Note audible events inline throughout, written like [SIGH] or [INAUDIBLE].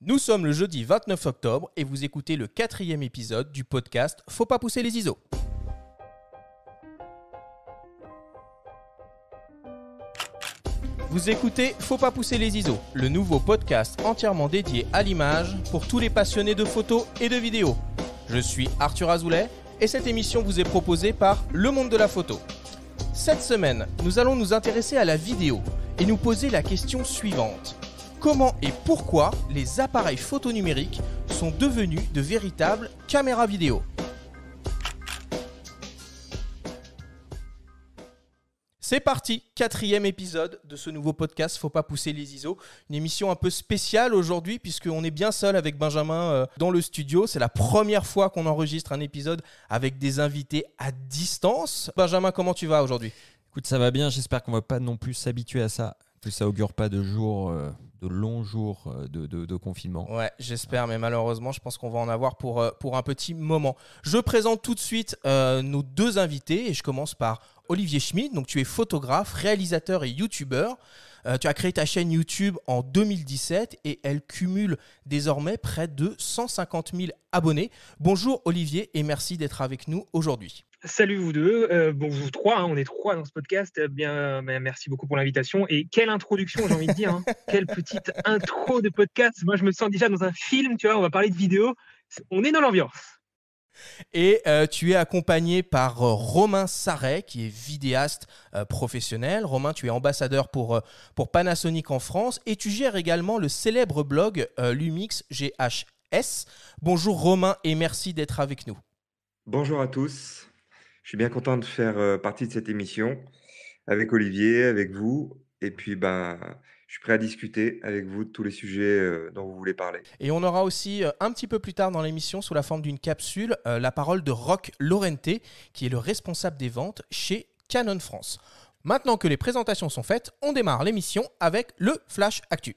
Nous sommes le jeudi 29 octobre et vous écoutez le quatrième épisode du podcast Faut pas pousser les ISO. Vous écoutez Faut pas pousser les ISO, le nouveau podcast entièrement dédié à l'image pour tous les passionnés de photos et de vidéos. Je suis Arthur Azoulay et cette émission vous est proposée par Le Monde de la Photo. Cette semaine, nous allons nous intéresser à la vidéo et nous poser la question suivante comment et pourquoi les appareils photonumériques sont devenus de véritables caméras vidéo. C'est parti, quatrième épisode de ce nouveau podcast Faut pas pousser les ISO. Une émission un peu spéciale aujourd'hui puisqu'on est bien seul avec Benjamin euh, dans le studio. C'est la première fois qu'on enregistre un épisode avec des invités à distance. Benjamin, comment tu vas aujourd'hui Écoute, ça va bien, j'espère qu'on va pas non plus s'habituer à ça plus, ça augure pas de jours, euh, de longs jours euh, de, confinement. Ouais, j'espère, mais malheureusement, je pense qu'on va en avoir pour, euh, pour un petit moment. Je présente tout de suite nos deux invités et je commence par Olivier Schmid. Donc, tu es photographe, réalisateur et youtubeur. tu as créé ta chaîne YouTube en 2017 et elle cumule désormais près de 150 000 abonnés. Bonjour Olivier et merci d'être avec nous aujourd'hui. Salut vous deux, euh, bon vous trois, hein, on est trois dans ce podcast. Euh, bien, ben, merci beaucoup pour l'invitation et quelle introduction, j'ai envie de dire, hein. [LAUGHS] quelle petite intro de podcast. Moi, je me sens déjà dans un film, tu vois. On va parler de vidéo, on est dans l'ambiance. Et euh, tu es accompagné par Romain Sarret, qui est vidéaste professionnel. Romain, tu es ambassadeur pour, pour Panasonic en France et tu gères également le célèbre blog Lumix GHS. Bonjour Romain et merci d'être avec nous. Bonjour à tous. Je suis bien content de faire partie de cette émission avec Olivier, avec vous. Et puis, ben, je suis prêt à discuter avec vous de tous les sujets dont vous voulez parler. Et on aura aussi un petit peu plus tard dans l'émission, sous la forme d'une capsule, la parole de Roc Laurenté, qui est le responsable des ventes chez Canon France. Maintenant que les présentations sont faites, on démarre l'émission avec le Flash Actu.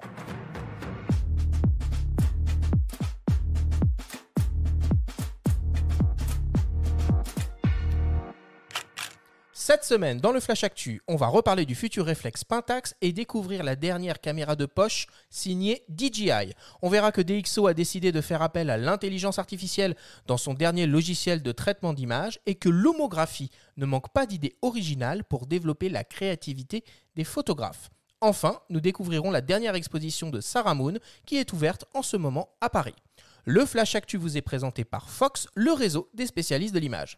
Cette semaine, dans le Flash Actu, on va reparler du futur réflexe Pentax et découvrir la dernière caméra de poche signée DJI. On verra que DxO a décidé de faire appel à l'intelligence artificielle dans son dernier logiciel de traitement d'image et que l'homographie ne manque pas d'idées originales pour développer la créativité des photographes. Enfin, nous découvrirons la dernière exposition de Sarah Moon qui est ouverte en ce moment à Paris. Le Flash Actu vous est présenté par Fox, le réseau des spécialistes de l'image.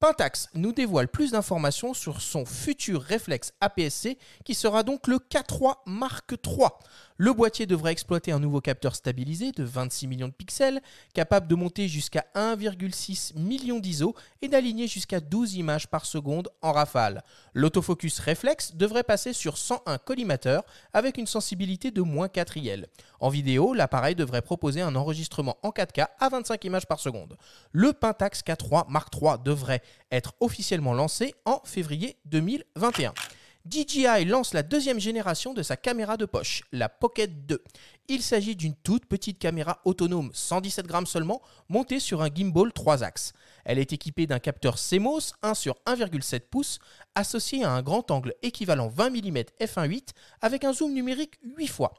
Pentax nous dévoile plus d'informations sur son futur réflexe APS-C qui sera donc le K3 Mark III. Le boîtier devrait exploiter un nouveau capteur stabilisé de 26 millions de pixels, capable de monter jusqu'à 1,6 million d'ISO et d'aligner jusqu'à 12 images par seconde en rafale. L'autofocus réflexe devrait passer sur 101 collimateurs avec une sensibilité de moins 4 IL. En vidéo, l'appareil devrait proposer un enregistrement en 4K à 25 images par seconde. Le Pentax K3 Mark III devrait être officiellement lancé en février 2021. DJI lance la deuxième génération de sa caméra de poche, la Pocket 2. Il s'agit d'une toute petite caméra autonome, 117 grammes seulement, montée sur un gimbal 3 axes. Elle est équipée d'un capteur CMOS 1 sur 1,7 pouces, associé à un grand angle équivalent 20 mm f1.8 avec un zoom numérique 8 fois.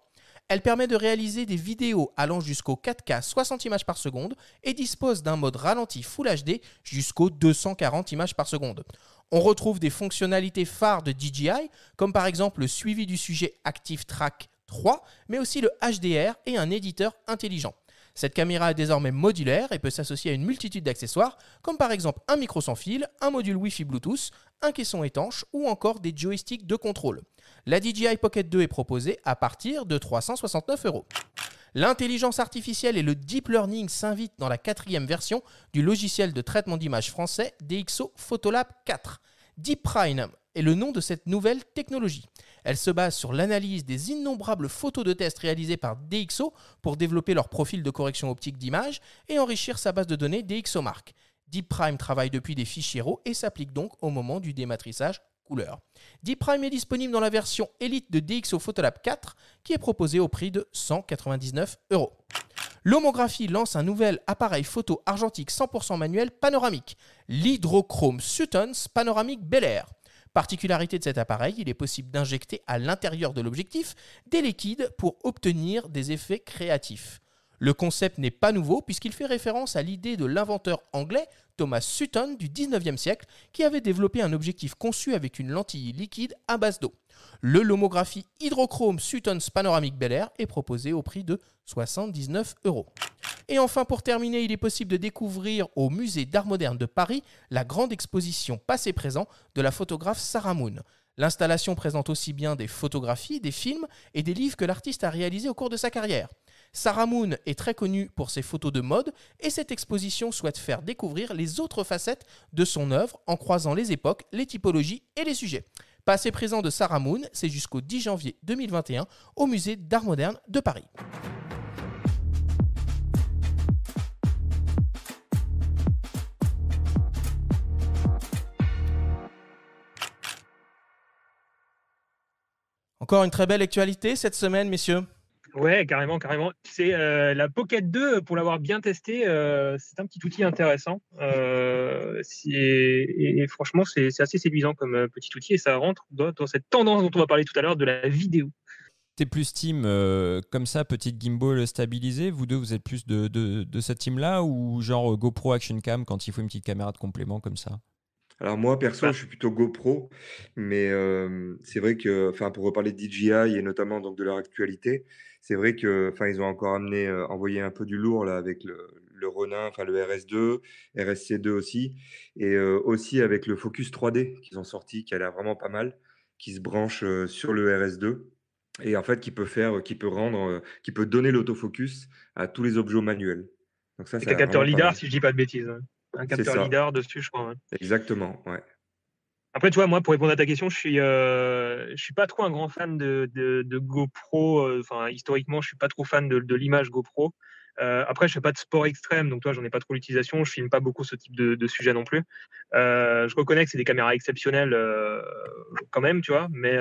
Elle permet de réaliser des vidéos allant jusqu'au 4K 60 images par seconde et dispose d'un mode ralenti Full HD jusqu'aux 240 images par seconde. On retrouve des fonctionnalités phares de DJI, comme par exemple le suivi du sujet Active Track 3, mais aussi le HDR et un éditeur intelligent. Cette caméra est désormais modulaire et peut s'associer à une multitude d'accessoires, comme par exemple un micro sans fil, un module Wi-Fi Bluetooth, un caisson étanche ou encore des joysticks de contrôle. La DJI Pocket 2 est proposée à partir de 369 euros. L'intelligence artificielle et le deep learning s'invitent dans la quatrième version du logiciel de traitement d'images français DxO Photolab 4. Prime est le nom de cette nouvelle technologie. Elle se base sur l'analyse des innombrables photos de tests réalisées par DxO pour développer leur profil de correction optique d'image et enrichir sa base de données DxOMark. Deep Prime travaille depuis des fichiers RAW et s'applique donc au moment du dématrissage couleur. Deep Prime est disponible dans la version Elite de DxO Photolab 4 qui est proposée au prix de 199 euros. L'homographie lance un nouvel appareil photo argentique 100% manuel panoramique, l'Hydrochrome Sutons Panoramic Bel Air. Particularité de cet appareil, il est possible d'injecter à l'intérieur de l'objectif des liquides pour obtenir des effets créatifs. Le concept n'est pas nouveau puisqu'il fait référence à l'idée de l'inventeur anglais Thomas Sutton du 19e siècle qui avait développé un objectif conçu avec une lentille liquide à base d'eau. Le lomographie hydrochrome Sutton's Panoramic Bel Air est proposé au prix de 79 euros. Et enfin, pour terminer, il est possible de découvrir au musée d'art moderne de Paris la grande exposition passé-présent de la photographe Sarah Moon. L'installation présente aussi bien des photographies, des films et des livres que l'artiste a réalisés au cours de sa carrière. Sarah Moon est très connue pour ses photos de mode et cette exposition souhaite faire découvrir les autres facettes de son œuvre en croisant les époques, les typologies et les sujets. Passé présent de Sarah Moon, c'est jusqu'au 10 janvier 2021 au musée d'art moderne de Paris. Encore une très belle actualité cette semaine, messieurs. Ouais, carrément, carrément. C'est euh, la Pocket 2, pour l'avoir bien testé, euh, c'est un petit outil intéressant. Euh, et, franchement, c'est assez séduisant comme petit outil et ça rentre dans, cette tendance dont on va parler tout à l'heure de la vidéo. T'es plus team comme ça, petite gimbal stabilisée. Vous deux, vous êtes plus de, de, cette team-là ou genre GoPro Action Cam quand il faut une petite caméra de complément comme ça alors moi, perso, ah. je suis plutôt GoPro, mais c'est vrai que, enfin, pour reparler de DJI et notamment donc de leur actualité, c'est vrai que, enfin, ils ont encore amené, euh, envoyé un peu du lourd là avec le, le Ronin, enfin le RS2, RSC2 aussi, et euh, aussi avec le Focus 3D qu'ils ont sorti, qui a l'air vraiment pas mal, qui se branche euh, sur le RS2 et en fait qui peut faire, qui peut rendre, qui peut donner l'autofocus à tous les objets manuels. Donc ça, c'est un capteur lidar, si je dis pas de bêtises. Hein. Un capteur lidar dessus, je crois. Hein. Exactement, ouais. Après, tu vois, moi, pour répondre à ta question, je suis, euh, je suis pas trop un grand fan de, GoPro. Euh, enfin, historiquement, je suis pas trop fan de, l'image GoPro. Euh, après, je fais pas de sport extrême, donc toi, j'en ai pas trop l'utilisation. Je filme pas beaucoup ce type de, sujet non plus. je reconnais que c'est des caméras exceptionnelles quand même, tu vois. Mais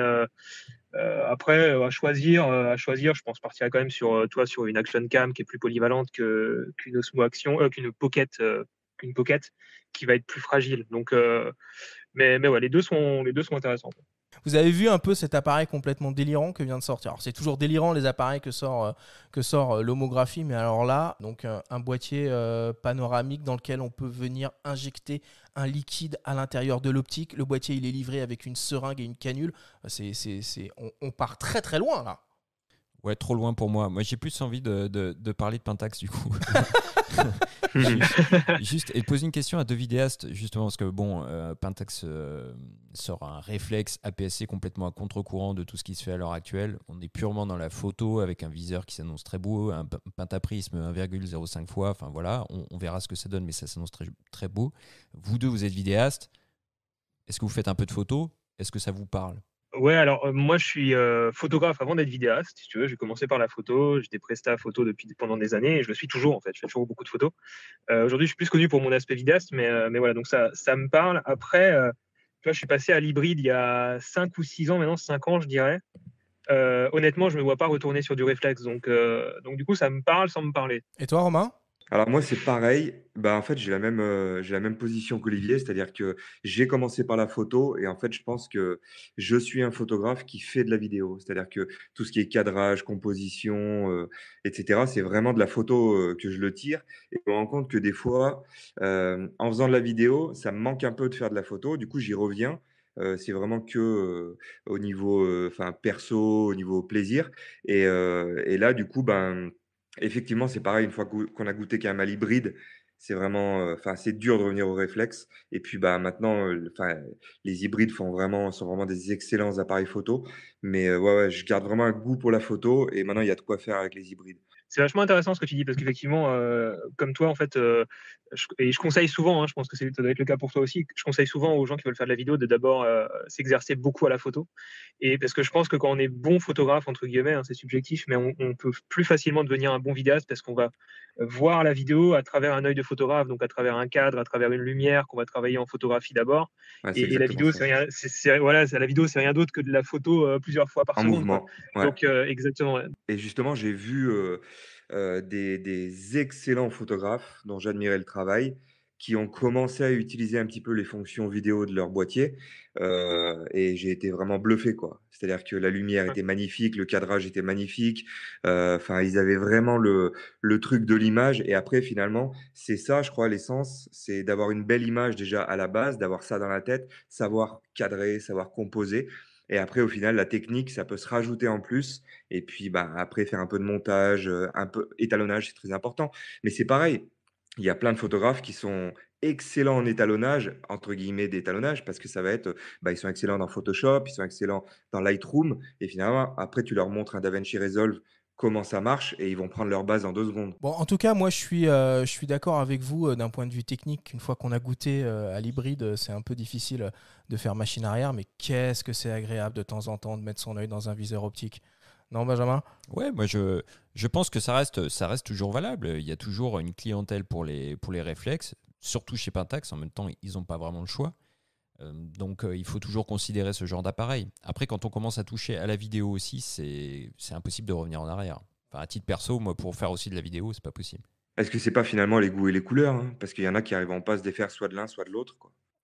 après, à choisir, à choisir, je pense partir quand même sur toi sur une action cam qui est plus polyvalente que qu'une Osmo Action, qu'une Pocket, qu'une Pocket, qui va être plus fragile. Donc mais, mais ouais, les deux sont, les deux sont intéressants. Vous avez vu un peu cet appareil complètement délirant que vient de sortir. Alors c'est toujours délirant les appareils que sort, euh, que sort euh, l'homographie, mais alors là, donc euh, un boîtier panoramique dans lequel on peut venir injecter un liquide à l'intérieur de l'optique. Le boîtier il est livré avec une seringue et une canule. C'est, c'est, c'est... On, part très très loin là. Ouais, trop loin pour moi. Moi, j'ai plus envie de, de, de parler de Pentax du coup. [LAUGHS] [LAUGHS] juste, et poser une question à deux vidéastes, justement, parce que bon, euh, Pentax euh, sort un réflexe aps complètement à contre-courant de tout ce qui se fait à l'heure actuelle. On est purement dans la photo avec un viseur qui s'annonce très beau, un pentaprisme 1,05 fois. Enfin voilà, on, verra ce que ça donne, mais ça s'annonce très, très beau. Vous deux, vous êtes vidéastes. Est-ce que vous faites un peu de photo Est-ce que ça vous parle Ouais, alors euh, moi je suis euh, photographe avant d'être vidéaste, si tu veux. J'ai commencé par la photo, j'étais presta photo depuis pendant des années et je le suis toujours en fait. Je fais toujours beaucoup de photos. Euh, aujourd'hui, je suis plus connu pour mon aspect vidéaste, mais, mais voilà, donc ça, ça me parle. Après, tu vois, je suis passé à l'hybride il y a 5 ou 6 ans, maintenant 5 ans, je dirais. honnêtement, je ne me vois pas retourner sur du réflexe, donc, donc du coup, ça me parle sans me parler. Et toi, Romain alors moi, c'est pareil. Bah, en fait, j'ai la même, euh, j'ai la même position qu'Olivier, c'est-à-dire que j'ai commencé par la photo et en fait, je pense que je suis un photographe qui fait de la vidéo, c'est-à-dire que tout ce qui est cadrage, composition, euh, etc., c'est vraiment de la photo euh, que je le tire. Et je me rends compte que des fois, en faisant de la vidéo, ça me manque un peu de faire de la photo. Du coup, j'y reviens. c'est vraiment que au niveau enfin perso, au niveau plaisir. Et, et là, du coup, ben, Effectivement, c'est pareil, une fois qu'on a goûté qu'un mal hybride, c'est vraiment, euh, enfin, c'est dur de revenir au réflexe. Et puis, bah, maintenant, euh, enfin, les hybrides font vraiment, sont vraiment des excellents appareils photo. Mais euh, ouais, je garde vraiment un goût pour la photo. Et maintenant, il y a de quoi faire avec les hybrides c'est vachement intéressant ce que tu dis parce qu'effectivement, euh, comme toi, en fait, euh, et je conseille souvent, hein, je pense que ça doit être le cas pour toi aussi, je conseille souvent aux gens qui veulent faire de la vidéo de d'abord euh, s'exercer beaucoup à la photo. Et parce que je pense que quand on est bon photographe, entre guillemets, hein, c'est subjectif, mais on, on, peut plus facilement devenir un bon vidéaste parce qu'on va voir la vidéo à travers un œil de photographe, donc à travers un cadre, à travers une lumière qu'on va travailler en photographie d'abord. et, la vidéo, c'est rien, la vidéo, c'est rien d'autre que de la photo euh, plusieurs fois par en seconde. Mouvement. Donc euh, exactement. Et justement, j'ai vu euh, des, excellents photographes dont j'admirais le travail qui ont commencé à utiliser un petit peu les fonctions vidéo de leur boîtier. Euh, et j'ai été vraiment bluffé, quoi. C'est-à-dire que la lumière était magnifique, le cadrage était magnifique. Euh, enfin, ils avaient vraiment le, le truc de l'image. Et après, finalement, c'est ça, je crois, l'essence, c'est d'avoir une belle image déjà à la base, d'avoir ça dans la tête, savoir cadrer, savoir composer. Et après, au final, la technique, ça peut se rajouter en plus. Et puis, bah, après, faire un peu de montage, euh, un peu étalonnage, c'est très important. Mais c'est pareil il y a plein de photographes qui sont excellents en étalonnage, entre guillemets d'étalonnage, parce que ça va être, bah, ils sont excellents dans Photoshop, ils sont excellents dans Lightroom, et finalement, après, tu leur montres un DaVinci Resolve comment ça marche et ils vont prendre leur base en deux secondes. Bon, en tout cas, moi, je suis, suis d'accord avec vous d'un point de vue technique. Une fois qu'on a goûté à l'hybride, c'est un peu difficile de faire machine arrière, mais qu'est-ce que c'est agréable de temps en temps de mettre son œil dans un viseur optique. Non, Benjamin Ouais, moi je, je pense que ça reste, ça reste toujours valable. Il y a toujours une clientèle pour les, pour les réflexes, surtout chez Pentax. En même temps, ils n'ont pas vraiment le choix. Euh, donc euh, il faut toujours considérer ce genre d'appareil. Après, quand on commence à toucher à la vidéo aussi, c'est impossible de revenir en arrière. Enfin, à titre perso, moi, pour faire aussi de la vidéo, c'est pas possible. Est-ce que c'est pas finalement les goûts et les couleurs hein Parce qu'il y en a qui arrivent pas à se défaire soit de l'un, soit de l'autre.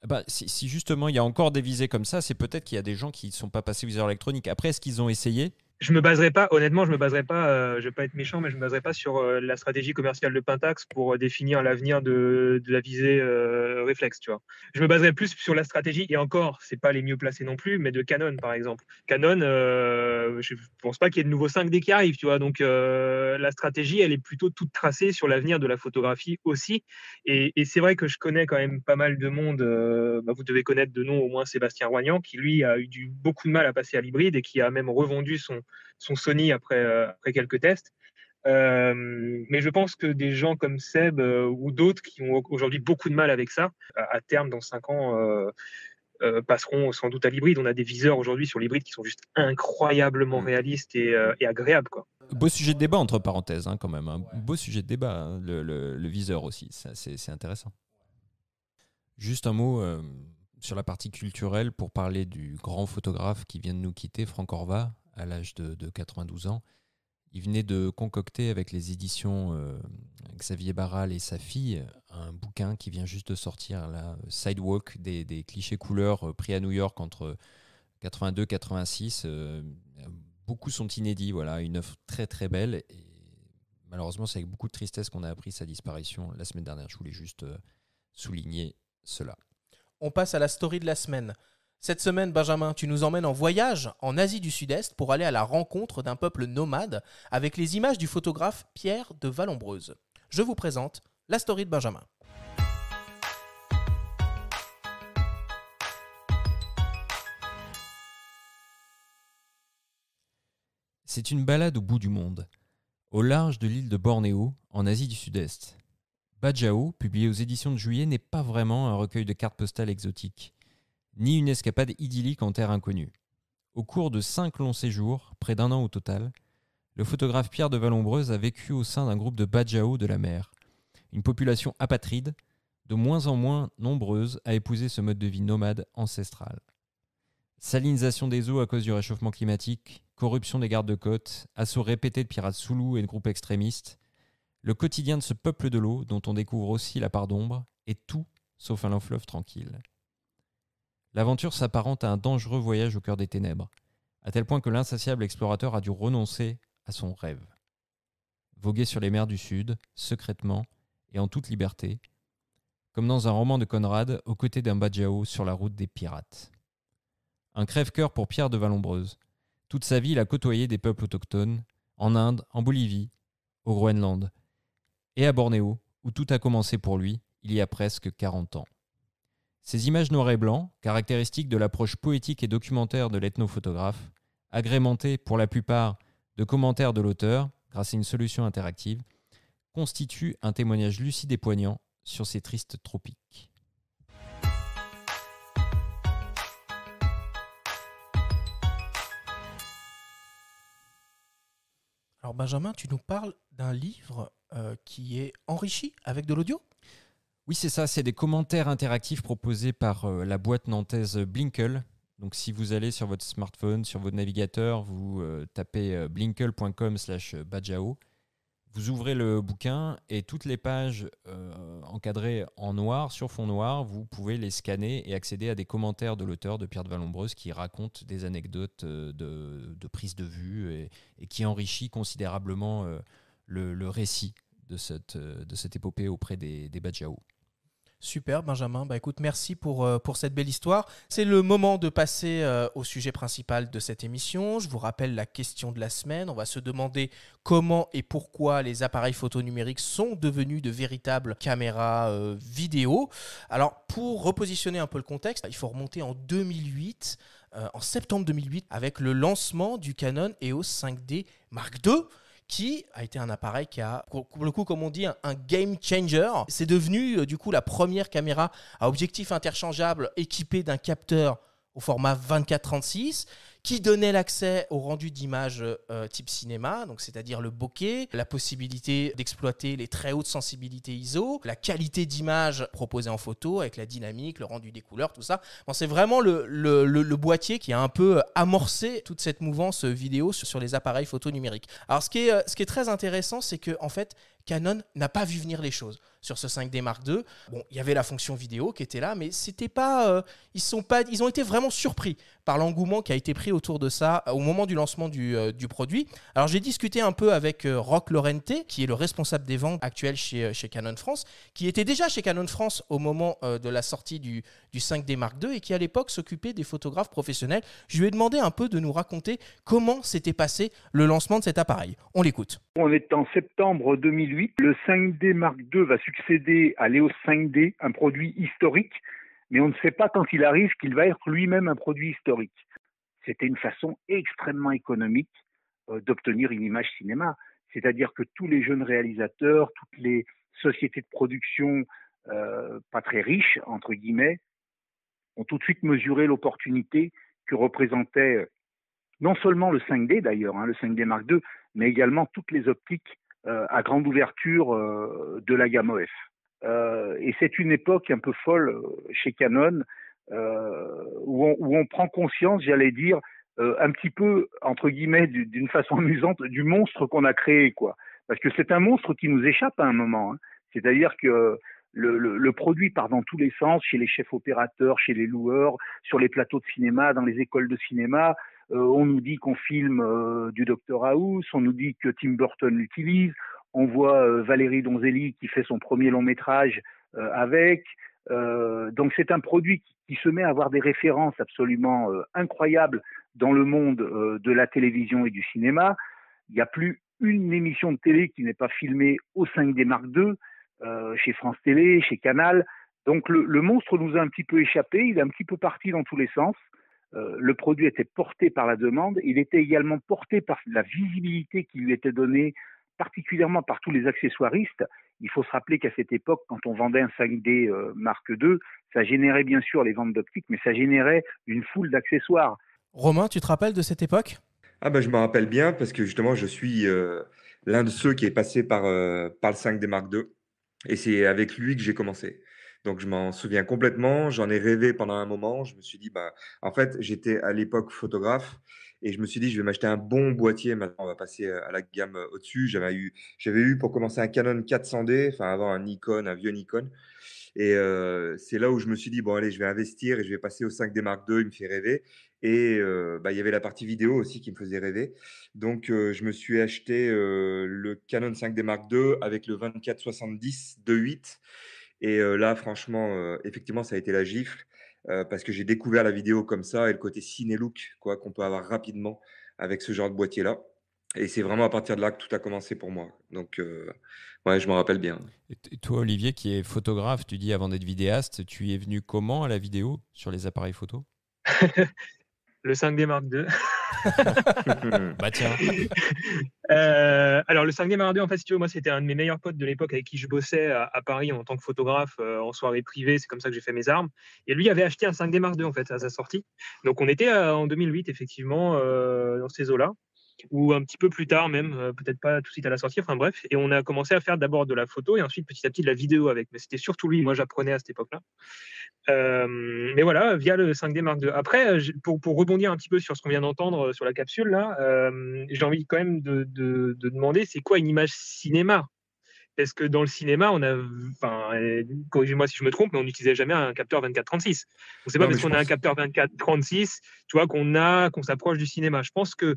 Ah bah, si, justement il y a encore des visées comme ça, c'est peut-être qu'il y a des gens qui ne sont pas passés aux viseurs électroniques. Après, est-ce qu'ils ont essayé je me baserai pas, honnêtement, je me baserai pas, euh, je vais pas être méchant, mais je me baserai pas sur euh, la stratégie commerciale de Pentax pour euh, définir l'avenir de, de, la visée euh, réflexe, tu vois. Je me baserai plus sur la stratégie, et encore, c'est pas les mieux placés non plus, mais de Canon, par exemple. Canon, je pense pas qu'il y ait de nouveaux 5D qui arrivent, tu vois. Donc, la stratégie, elle est plutôt toute tracée sur l'avenir de la photographie aussi. Et, c'est vrai que je connais quand même pas mal de monde, bah, vous devez connaître de nom au moins Sébastien Roignan, qui lui a eu beaucoup de mal à passer à l'hybride et qui a même revendu son, son Sony euh, après, quelques tests. Euh, mais je pense que des gens comme Seb euh, ou d'autres qui ont aujourd'hui beaucoup de mal avec ça, à, terme, dans 5 ans, passeront sans doute à l'hybride. On a des viseurs aujourd'hui sur l'hybride qui sont juste incroyablement mm. réalistes et, et, agréables. Quoi. Beau sujet de débat, entre parenthèses, hein, quand même. Hein. beau sujet de débat, hein, le, le, viseur aussi. C'est intéressant. Juste un mot sur la partie culturelle pour parler du grand photographe qui vient de nous quitter, Franck Orva, à l'âge de, 92 ans. Il venait de concocter avec les éditions euh, Xavier Barral et sa fille un bouquin qui vient juste de sortir, la Sidewalk, des, clichés couleurs euh, pris à New York entre 82-86. Euh, beaucoup sont inédits, voilà, une œuvre très très belle. malheureusement, c'est avec beaucoup de tristesse qu'on a appris sa disparition la semaine dernière. Je voulais juste souligner cela. On passe à la story de la semaine. Cette semaine, Benjamin, tu nous emmènes en voyage en Asie du Sud-Est pour aller à la rencontre d'un peuple nomade avec les images du photographe Pierre de Vallombreuse. Je vous présente la story de Benjamin. C'est une balade au bout du monde, au large de l'île de Bornéo, en Asie du Sud-Est. Bajao, publié aux éditions de juillet, n'est pas vraiment un recueil de cartes postales exotiques ni une escapade idyllique en terre inconnue. Au cours de cinq longs séjours, près d'un an au total, le photographe Pierre de Vallombreuse a vécu au sein d'un groupe de Badjao de la mer, une population apatride, de moins en moins nombreuse à épouser ce mode de vie nomade ancestral. Salinisation des eaux à cause du réchauffement climatique, corruption des gardes-côtes, assauts répétés de pirates soulous et de groupes extrémistes, le quotidien de ce peuple de l'eau dont on découvre aussi la part d'ombre est tout sauf un long fleuve tranquille. L'aventure s'apparente à un dangereux voyage au cœur des ténèbres, à tel point que l'insatiable explorateur a dû renoncer à son rêve. Voguer sur les mers du Sud, secrètement et en toute liberté, comme dans un roman de Conrad, aux côtés d'un Bajao sur la route des pirates. Un crève-cœur pour Pierre de Vallombreuse. Toute sa vie, il a côtoyé des peuples autochtones, en Inde, en Bolivie, au Groenland, et à Bornéo, où tout a commencé pour lui il y a presque 40 ans. Ces images noires et blancs, caractéristiques de l'approche poétique et documentaire de l'ethnophotographe, agrémentées pour la plupart de commentaires de l'auteur grâce à une solution interactive, constituent un témoignage lucide et poignant sur ces tristes tropiques. Alors Benjamin, tu nous parles d'un livre euh, qui est enrichi avec de l'audio oui, c'est ça, c'est des commentaires interactifs proposés par euh, la boîte nantaise Blinkle. Donc si vous allez sur votre smartphone, sur votre navigateur, vous euh, tapez euh, blinkle.com slash Badjao. vous ouvrez le bouquin et toutes les pages encadrées en noir, sur fond noir, vous pouvez les scanner et accéder à des commentaires de l'auteur de Pierre de Vallombreuse qui raconte des anecdotes de, prise de vue et, qui enrichit considérablement le, récit de cette, épopée auprès des, Badjao. Super Benjamin, bah, écoute, merci pour, euh, pour cette belle histoire. C'est le moment de passer euh, au sujet principal de cette émission. Je vous rappelle la question de la semaine. On va se demander comment et pourquoi les appareils photo numériques sont devenus de véritables caméras euh, vidéo. Alors pour repositionner un peu le contexte, il faut remonter en 2008, en septembre 2008, avec le lancement du Canon EOS 5D Mark II qui a été un appareil qui a, pour le coup, comme on dit, un, game changer. C'est devenu, euh, du coup, la première caméra à objectif interchangeable équipée d'un capteur au format 24-36 qui donnait l'accès au rendu d'image euh, type cinéma, donc c'est-à-dire le bokeh, la possibilité d'exploiter les très hautes sensibilités ISO, la qualité d'image proposée en photo avec la dynamique, le rendu des couleurs, tout ça. c'est vraiment le, boîtier qui a un peu amorcé toute cette mouvance vidéo sur, les appareils photo numériques. Alors ce qui est, ce qui est très intéressant, c'est que en fait, Canon n'a pas vu venir les choses sur ce 5D Mark II. Bon, il y avait la fonction vidéo qui était là, mais c'était pas, euh, ils sont pas, ils ont été vraiment surpris par l'engouement qui a été pris autour de ça au moment du lancement du, euh, produit. Alors j'ai discuté un peu avec euh, Rock Lorente, qui est le responsable des ventes actuel chez, Canon France, qui était déjà chez Canon France au moment de la sortie du, du 5D Mark II et qui à l'époque s'occupait des photographes professionnels. Je lui ai demandé un peu de nous raconter comment s'était passé le lancement de cet appareil. On l'écoute. On est en septembre 2008. Le 5D Mark II va accéder à Léo 5D, un produit historique, mais on ne sait pas quand il arrive qu'il va être lui-même un produit historique. C'était une façon extrêmement économique euh, d'obtenir une image cinéma. C'est-à-dire que tous les jeunes réalisateurs, toutes les sociétés de production euh, pas très riches, entre guillemets, ont tout de suite mesuré l'opportunité que représentait euh, non seulement le 5D d'ailleurs, hein, le 5D Mark II, mais également toutes les optiques euh, à grande ouverture euh, de la gamme OF. Euh, et c'est une époque un peu folle chez Canon où on, prend conscience, j'allais dire, un petit peu entre guillemets d'une façon amusante du monstre qu'on a créé, quoi. Parce que c'est un monstre qui nous échappe à un moment. Hein. C'est-à-dire que le, le, le, produit part dans tous les sens, chez les chefs opérateurs, chez les loueurs, sur les plateaux de cinéma, dans les écoles de cinéma. Euh, on nous dit qu'on filme euh, du Dr House, on nous dit que Tim Burton l'utilise, on voit euh, Valérie Donzelli qui fait son premier long métrage avec. donc c'est un produit qui, se met à avoir des références absolument incroyables dans le monde de la télévision et du cinéma. Il n'y a plus une émission de télé qui n'est pas filmée au sein des marques II, chez France Télé, chez Canal. Donc le, le, monstre nous a un petit peu échappé, il est un petit peu parti dans tous les sens. Euh, le produit était porté par la demande, il était également porté par la visibilité qui lui était donnée, particulièrement par tous les accessoiristes. Il faut se rappeler qu'à cette époque, quand on vendait un 5D euh, Mark II, ça générait bien sûr les ventes d'optique, mais ça générait une foule d'accessoires. Romain, tu te rappelles de cette époque ah ben, je me rappelle bien parce que justement, je suis euh, l'un de ceux qui est passé par, par le 5 d Mark II. Et c'est avec lui que j'ai commencé. Donc je m'en souviens complètement, j'en ai rêvé pendant un moment, je me suis dit, bah, en fait j'étais à l'époque photographe et je me suis dit, je vais m'acheter un bon boîtier, maintenant on va passer euh, à la gamme euh, au-dessus. J'avais eu, j'avais eu pour commencer un Canon 400D, enfin avant un Nikon, un vieux Nikon. Et euh, c'est là où je me suis dit, bon, allez, je vais investir et je vais passer au 5D Mark II, il me fait rêver. Et bah, il y avait la partie vidéo aussi qui me faisait rêver. Donc, je me suis acheté le Canon 5D Mark II avec le 24-70 2.8. Et là, franchement, effectivement, ça a été la gifle parce que j'ai découvert la vidéo comme ça et le côté ciné-look quoi, qu'on peut avoir rapidement avec ce genre de boîtier-là. Et c'est vraiment à partir de là que tout a commencé pour moi. Donc, ouais, je m'en rappelle bien. Et toi, Olivier, qui est photographe, tu dis avant d'être vidéaste, tu es venu comment à la vidéo sur les appareils photo [LAUGHS] Le 5D Mark II. [LAUGHS] bah tiens. Euh, alors le 5 mars 2, en fait, si tu veux, moi c'était un de mes meilleurs potes de l'époque avec qui je bossais à, Paris en tant que photographe euh, en soirée privée. C'est comme ça que j'ai fait mes armes. Et lui avait acheté un 5 mars 2 en fait à sa sortie. Donc on était euh, en 2008 effectivement dans ces eaux-là ou un petit peu plus tard même, euh, peut-être pas tout de suite à la sortie, enfin bref. Et on a commencé à faire d'abord de la photo et ensuite petit à petit de la vidéo avec. Mais c'était surtout lui, moi j'apprenais à cette époque-là. Euh, mais voilà, via le 5D Mark II. Après, euh, pour, pour, rebondir un petit peu sur ce qu'on vient d'entendre sur la capsule, là, j'ai envie quand même de, de, demander, c'est quoi une image cinéma Est-ce que dans le cinéma, on a, enfin, corrigez-moi si je me trompe, mais on n'utilisait jamais un capteur 24-36. On ne sait pas non, parce qu'on a un capteur 24-36, tu vois, qu'on a, qu'on s'approche du cinéma. Je pense que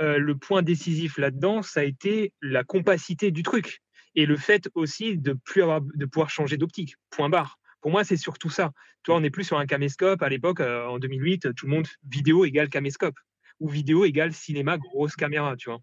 euh, le point décisif là-dedans, ça a été la compacité du truc et le fait aussi de plus de pouvoir changer d'optique. Point barre. Pour moi, c'est surtout ça. Toi, on n'est plus sur un caméscope. À l'époque, euh, en 2008, tout le monde vidéo égale caméscope ou vidéo égale cinéma grosse caméra, tu vois.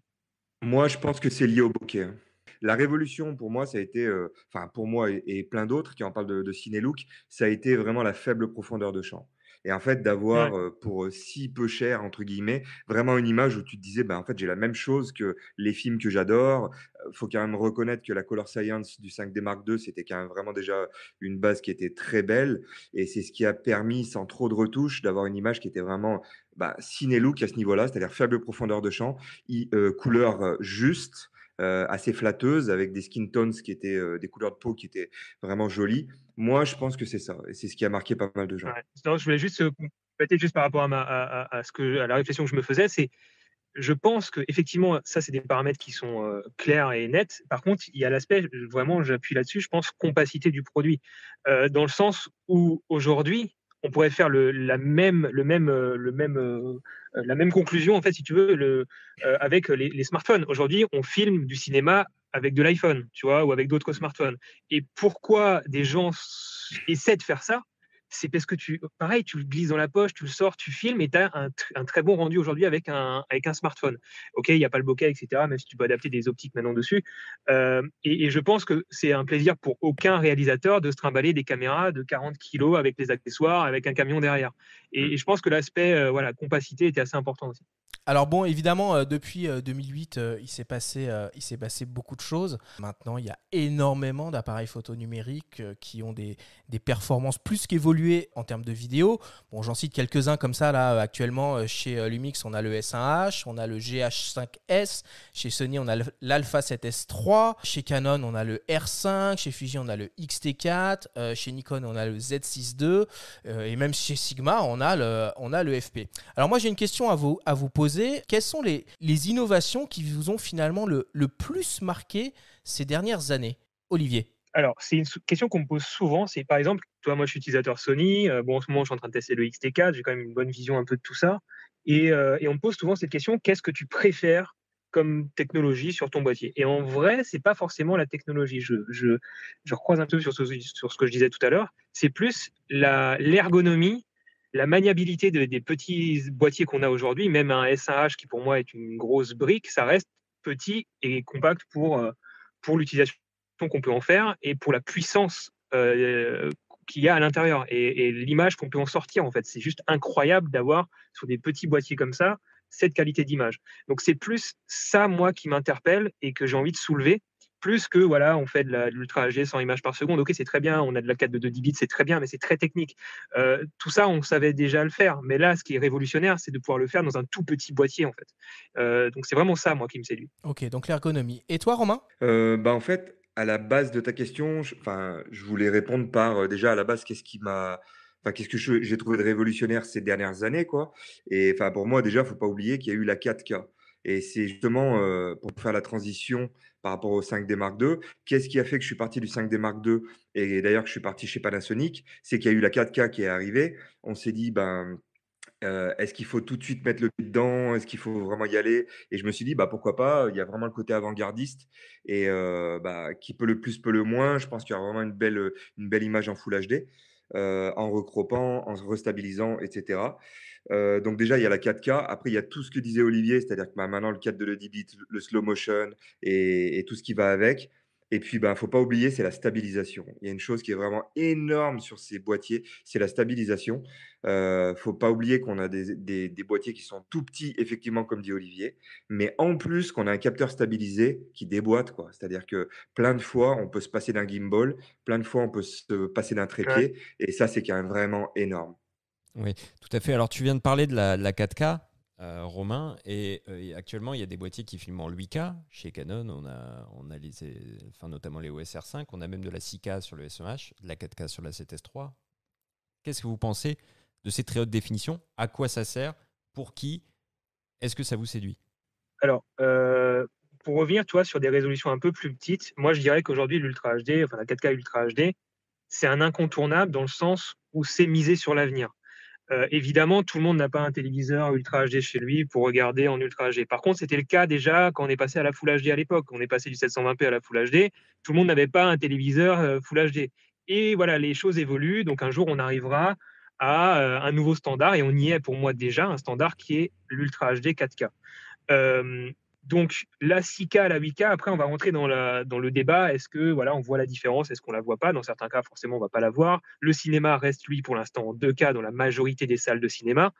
Moi, je pense que c'est lié au bokeh. Hein. La révolution, pour moi, ça a été, euh, enfin pour moi et, plein d'autres qui en parlent de, de ciné-look, ça a été vraiment la faible profondeur de champ. Et en fait, d'avoir pour si peu cher, entre guillemets, vraiment une image où tu te disais, ben en fait, j'ai la même chose que les films que j'adore. faut quand même reconnaître que la Color Science du 5D Mark II, c'était quand même vraiment déjà une base qui était très belle. Et c'est ce qui a permis, sans trop de retouches, d'avoir une image qui était vraiment bah, ciné-look à ce niveau-là, c'est-à-dire faible profondeur de champ, couleur juste euh, assez flatteuse avec des skin tones qui étaient euh, des couleurs de peau qui étaient vraiment jolies. Moi, je pense que c'est ça et c'est ce qui a marqué pas mal de gens. je voulais juste se euh, compléter juste par rapport à, ma, à, ce que à la réflexion que je me faisais, c'est je pense que effectivement, ça, c'est des paramètres qui sont clairs et nets. Par contre, il y a l'aspect, vraiment, j'appuie là-dessus, je pense, compacité du produit, dans le sens où aujourd'hui, on pourrait faire la même, le même, euh, le même, euh, la même conclusion, en fait, si tu veux, le, euh, avec les, les smartphones. Aujourd'hui, on filme du cinéma avec de l'iPhone, tu vois, ou avec d'autres smartphones. Et pourquoi des gens essaient de faire ça c'est parce que tu, pareil, tu le glisses dans la poche, tu le sors, tu filmes et tu as un, très bon rendu aujourd'hui avec un, smartphone. Ok, il n'y a pas le bokeh, etc., même si tu peux adapter des optiques maintenant dessus. Euh, et, je pense que c'est un plaisir pour aucun réalisateur de se trimballer des caméras de 40 kilos avec les accessoires, avec un camion derrière. Et, mmh. je pense que l'aspect euh, voilà, compacité était assez important aussi. Alors bon, évidemment, euh, depuis 2008, euh, euh, il s'est passé, il s'est passé beaucoup de choses. Maintenant, il y a énormément d'appareils photo numériques qui ont des, performances plus qu'évoluées en termes de vidéo. Bon, j'en cite quelques-uns comme ça là actuellement. Chez Lumix, on a le S1H, on a le GH5S. Chez Sony, on a l'Alpha 7S3. Chez Canon, on a le R5. Chez Fuji, on a le XT4. chez Nikon, on a le Z6 II. et même chez Sigma, on a le, on a le FP. Alors moi, j'ai une question à vous, à vous poser quelles sont les, les innovations qui vous ont finalement le, plus marqué ces dernières années Olivier alors, c'est une question qu'on me pose souvent. C'est par exemple, toi, moi, je suis utilisateur Sony. Euh, bon, en ce moment, je suis en train de tester le XT4. J'ai quand même une bonne vision un peu de tout ça. Euh, et, on me pose souvent cette question qu'est-ce que tu préfères comme technologie sur ton boîtier Et en vrai, c'est pas forcément la technologie. Je, je, je recroise un peu sur sur ce que je disais tout à l'heure. C'est plus l'ergonomie la maniabilité des petits boîtiers qu'on a aujourd'hui, même un S1H qui pour moi est une grosse brique, ça reste petit et compact pour, euh, pour l'utilisation qu'on peut en faire et pour la puissance euh, qu'il y a à l'intérieur et, et l'image qu'on peut en sortir en fait. C'est juste incroyable d'avoir sur des petits boîtiers comme ça cette qualité d'image. Donc c'est plus ça moi qui m'interpelle et que j'ai envie de soulever plus que voilà, on fait de l'ultra HD 100 images par seconde. Ok, c'est très bien, on a de la 4 de 2 bits, c'est très bien, mais c'est très technique. Euh, tout ça, on savait déjà le faire. Mais là, ce qui est révolutionnaire, c'est de pouvoir le faire dans un tout petit boîtier en fait. Euh, donc c'est vraiment ça, moi, qui me séduit. Ok, donc l'ergonomie. Et toi, Romain euh, Bah en fait, à la base de ta question, je, je voulais répondre par déjà à la base, qu'est-ce qui m'a Enfin, qu'est-ce que j'ai trouvé de révolutionnaire ces dernières années, quoi. Et enfin, pour moi, déjà, il faut pas oublier qu'il y a eu la 4K. Et c'est justement euh, pour faire la transition par rapport au 5D Mark II. Qu'est-ce qui a fait que je suis parti du 5D Mark II et d'ailleurs que je suis parti chez Panasonic C'est qu'il y a eu la 4K qui est arrivée. On s'est dit, ben, euh, est-ce qu'il faut tout de suite mettre le pied dedans Est-ce qu'il faut vraiment y aller Et je me suis dit, bah, pourquoi pas Il y a vraiment le côté avant-gardiste. Et euh, bah, qui peut le plus, peut le moins. Je pense qu'il y a vraiment une belle, une belle image en Full HD, en recropant, en restabilisant, etc. Euh, donc déjà, il y a la 4K. Après, il y a tout ce que disait Olivier, c'est-à-dire que bah, maintenant, le 4 de le 10 bits, le slow motion et, tout ce qui va avec. Et puis, il bah, ne faut pas oublier, c'est la stabilisation. Il y a une chose qui est vraiment énorme sur ces boîtiers, c'est la stabilisation. Il euh, ne faut pas oublier qu'on a des, boîtiers qui sont tout petits, effectivement, comme dit Olivier, mais en plus qu'on a un capteur stabilisé qui déboîte. quoi. C'est-à-dire que plein de fois, on peut se passer d'un gimbal, plein de fois, on peut se passer d'un trépied, et ça, c'est quand même vraiment énorme. Oui, tout à fait. Alors tu viens de parler de la, 4K. Euh, Romain. Euh, et actuellement, il y a des boîtiers qui filment en 8K. Chez Canon, on a, on enfin, notamment les OSR 5. On a même de la 6K sur le SEH, de la 4K sur la CTS3. Qu'est-ce que vous pensez de ces très hautes définitions À quoi ça sert Pour qui Est-ce que ça vous séduit Alors, euh, pour revenir toi, sur des résolutions un peu plus petites, moi je dirais qu'aujourd'hui, l'Ultra HD, enfin la 4K Ultra HD, c'est un incontournable dans le sens où c'est misé sur l'avenir. Euh, évidemment, tout le monde n'a pas un téléviseur Ultra HD chez lui pour regarder en Ultra HD. Par contre, c'était le cas déjà quand on est passé à la Full HD à l'époque. On est passé du 720p à la Full HD. Tout le monde n'avait pas un téléviseur euh, Full HD. Et voilà, les choses évoluent. Donc un jour, on arrivera à euh, un nouveau standard et on y est pour moi déjà, un standard qui est l'Ultra HD 4K. Donc la 6K, la 8K, après on va rentrer dans, le débat, est-ce que voilà, on voit la différence, est-ce qu'on la voit pas Dans certains cas, forcément, on va pas la voir. Le cinéma reste, lui, pour l'instant, en 2K dans la majorité des salles de cinéma.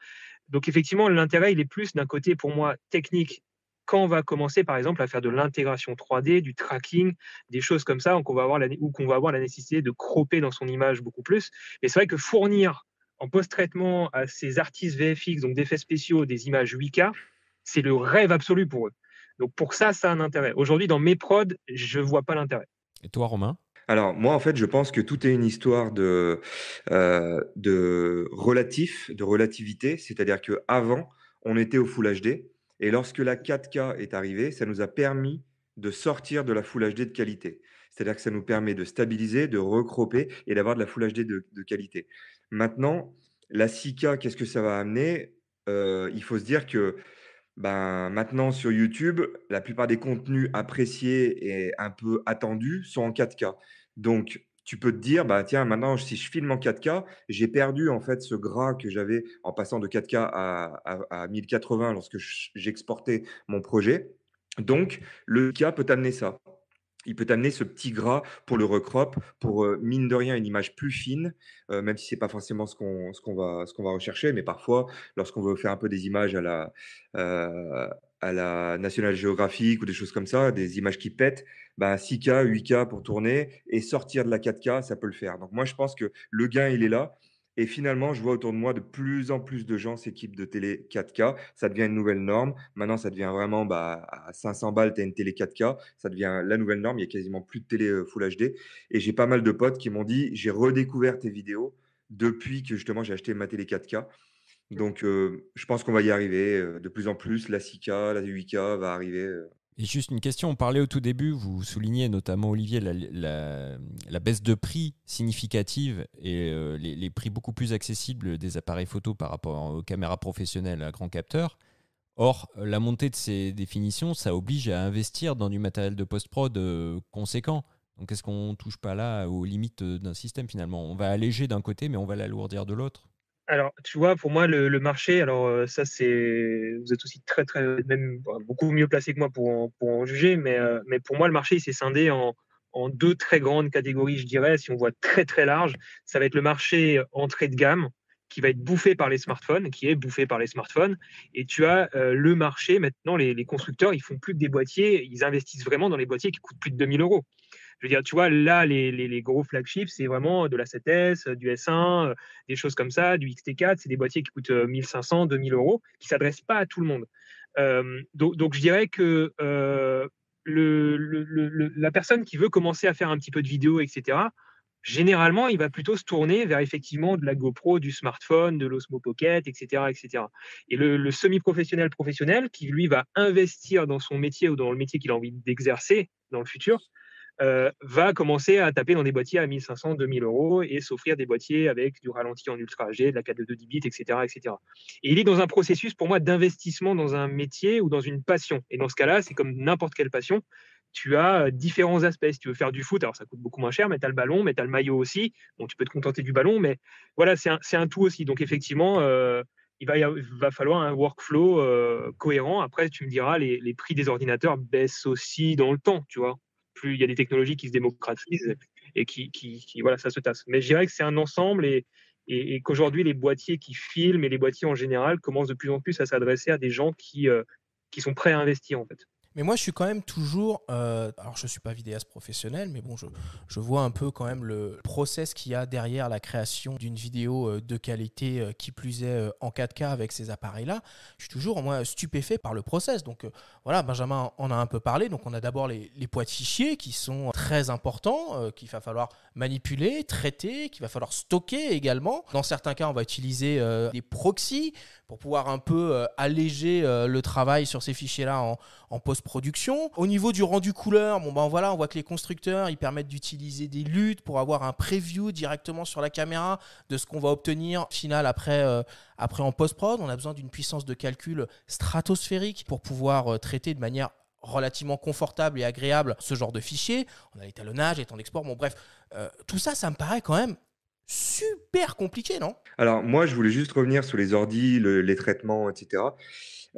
Donc effectivement, l'intérêt, il est plus d'un côté, pour moi, technique, quand on va commencer, par exemple, à faire de l'intégration 3D, du tracking, des choses comme ça, on va avoir la, ou qu'on va avoir la nécessité de cropper dans son image beaucoup plus. Mais c'est vrai que fournir en post-traitement à ces artistes VFX, donc d'effets spéciaux, des images 8K, c'est le rêve absolu pour eux. Donc pour ça, ça a un intérêt. Aujourd'hui, dans mes prods, je ne vois pas l'intérêt. Et toi, Romain alors moi en fait je pense que tout est une histoire de euh, de relatif, de relativité, c'est-à-dire que avant on était au Full HD et lorsque la 4K est arrivée, ça nous a permis de sortir de la Full HD de qualité. C'est-à-dire que ça nous permet de stabiliser, de recropper et d'avoir de la Full HD de, qualité. Maintenant, la 6K, qu'est-ce que ça va amener euh, Il faut se dire que ben, maintenant sur YouTube, la plupart des contenus appréciés et un peu attendus sont en 4K. Donc, tu peux te dire, bah tiens, maintenant, si je filme en 4K, j'ai perdu en fait ce gras que j'avais en passant de 4K à, à 1080 lorsque j'exportais mon projet. Donc, le cas peut t'amener ça il peut amener ce petit gras pour le recrop, pour euh, mine de rien une image plus fine, euh, même si c'est pas forcément ce qu'on va rechercher, mais parfois lorsqu'on veut faire un peu des images à la euh, à la National Geographic ou des choses comme ça, des images qui pètent, ben 6K, 8K pour tourner et sortir de la 4K, ça peut le faire. Donc moi je pense que le gain il est là et finalement, je vois autour de moi de plus en plus de gens s'équipent de télé 4K. Ça devient une nouvelle norme. Maintenant, ça devient vraiment bah, à 500 balles, tu as une télé 4K. Ça devient la nouvelle norme. Il n'y a quasiment plus de télé euh, Full HD. Et j'ai pas mal de potes qui m'ont dit j'ai redécouvert tes vidéos depuis que justement j'ai acheté ma télé 4K. Mmh. Donc, euh, je pense qu'on va y arriver euh, de plus en plus. La 6K, la 8K va arriver juste une question, on parlait au tout début, vous soulignez notamment Olivier la, baisse de prix significative et euh, les, prix beaucoup plus accessibles des appareils photo par rapport aux caméras professionnelles à grand capteur. Or, la montée de ces définitions, ça oblige à investir dans du matériel de post-prod euh, conséquent. Donc est-ce qu'on ne touche pas là aux limites euh, d'un système finalement On va alléger d'un côté, mais on va l'alourdir de l'autre alors, tu vois, pour moi, le, marché, alors euh, ça, c'est. Vous êtes aussi très, très. même beaucoup mieux placé que moi pour en, juger, euh, mais, pour moi, le marché, il s'est scindé en, en, deux très grandes catégories, je dirais. Si on voit très, très large, ça va être le marché euh, entrée de gamme, qui va être bouffé par les smartphones, qui est bouffé par les smartphones. Et tu as le marché, maintenant, les, constructeurs, ils font plus que des boîtiers, ils investissent vraiment dans les boîtiers qui coûtent plus de 2000 euros. Je veux dire, tu vois, là, les, gros flagships, c'est vraiment de la 7S, euh, du S1, euh, des choses comme ça, du XT4. C'est des boîtiers qui coûtent 1500, euh, 2000 euros, qui ne s'adressent pas à tout le monde. donc, je dirais que le, la personne qui veut commencer à faire un petit peu de vidéo, etc., généralement, il va plutôt se tourner vers effectivement de la GoPro, du smartphone, de l'Osmo Pocket, etc. etc. Et le semi-professionnel professionnel qui, lui, va investir dans son métier ou dans le métier qu'il a envie d'exercer dans le futur, euh, va commencer à taper dans des boîtiers à 1500, 2000 euros et s'offrir des boîtiers avec du ralenti en ultra g de la 4 de 2 bits, etc., etc. Et il est dans un processus, pour moi, d'investissement dans un métier ou dans une passion. Et dans ce cas-là, c'est comme n'importe quelle passion. Tu as euh, différents aspects. Si tu veux faire du foot, alors ça coûte beaucoup moins cher, mais tu as le ballon, mais tu as le maillot aussi. Bon, tu peux te contenter du ballon, mais voilà, c'est un, un, tout aussi. Donc, effectivement, euh, il va, va, falloir un workflow cohérent. Après, tu me diras, les, les, prix des ordinateurs baissent aussi dans le temps, tu vois plus il y a des technologies qui se démocratisent et qui, voilà, ça se tasse. Mais je dirais que c'est un ensemble et, et, qu'aujourd'hui, les boîtiers qui filment et les boîtiers en général commencent de plus en plus à s'adresser à des gens qui, euh, qui sont prêts à investir, en fait. Mais moi, je suis quand même toujours. Euh, alors, je ne suis pas vidéaste professionnel, mais bon, je, vois un peu quand même le process qu'il y a derrière la création d'une vidéo euh, de qualité, euh, qui plus est en 4K avec ces appareils-là. Je suis toujours, au moins stupéfait par le process. Donc, voilà, Benjamin en a un peu parlé. Donc, on a d'abord les, poids de fichiers qui sont très importants, qu'il va falloir manipuler, traiter, qu'il va falloir stocker également. Dans certains cas, on va utiliser des proxys pour pouvoir un peu alléger le travail sur ces fichiers-là en, en post production Au niveau du rendu couleur, bon ben voilà, on voit que les constructeurs, ils permettent d'utiliser des luttes pour avoir un preview directement sur la caméra de ce qu'on va obtenir final après, euh, après en post-prod. On a besoin d'une puissance de calcul stratosphérique pour pouvoir euh, traiter de manière relativement confortable et agréable ce genre de fichiers. On a l'étalonnage, et temps d'export, bon bref, euh, tout ça, ça me paraît quand même super compliqué, non Alors moi, je voulais juste revenir sur les ordi, les traitements, etc.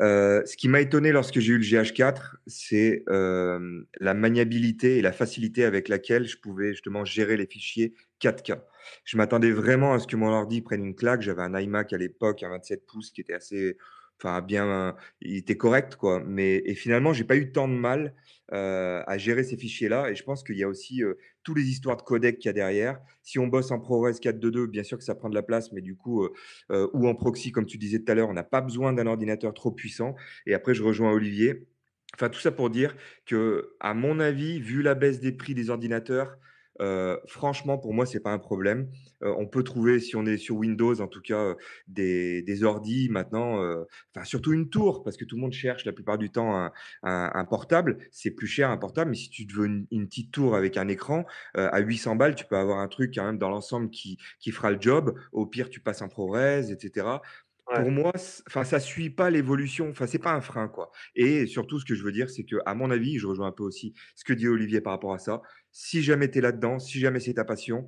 Euh, ce qui m'a étonné lorsque j'ai eu le GH4, c'est euh, la maniabilité et la facilité avec laquelle je pouvais justement gérer les fichiers 4K. Je m'attendais vraiment à ce que mon ordi prenne une claque. J'avais un iMac à l'époque, un 27 pouces qui était assez enfin bien, il était correct quoi. Mais et finalement, j'ai pas eu tant de mal euh, à gérer ces fichiers-là. Et je pense qu'il y a aussi euh, toutes les histoires de codec qu'il y a derrière. Si on bosse en ProRes 4.2.2, bien sûr que ça prend de la place, mais du coup, euh, ou en proxy, comme tu disais tout à l'heure, on n'a pas besoin d'un ordinateur trop puissant. Et après, je rejoins Olivier. Enfin, tout ça pour dire que, à mon avis, vu la baisse des prix des ordinateurs, euh, franchement, pour moi, c'est pas un problème. Euh, on peut trouver, si on est sur Windows, en tout cas, euh, des, des maintenant, enfin surtout une tour, parce que tout le monde cherche la plupart du temps un, portable. C'est plus cher un portable, mais si tu veux une, petite tour avec un écran à 800 balles, tu peux avoir un truc quand même dans l'ensemble qui, fera le job. Au pire, tu passes en ProRes, etc. Pour moi, enfin, ça suit pas l'évolution. Enfin, c'est pas un frein, quoi. Et surtout, ce que je veux dire, c'est que, à mon avis, je rejoins un peu aussi ce que dit Olivier par rapport à ça si jamais tu es là-dedans, si jamais c'est ta passion,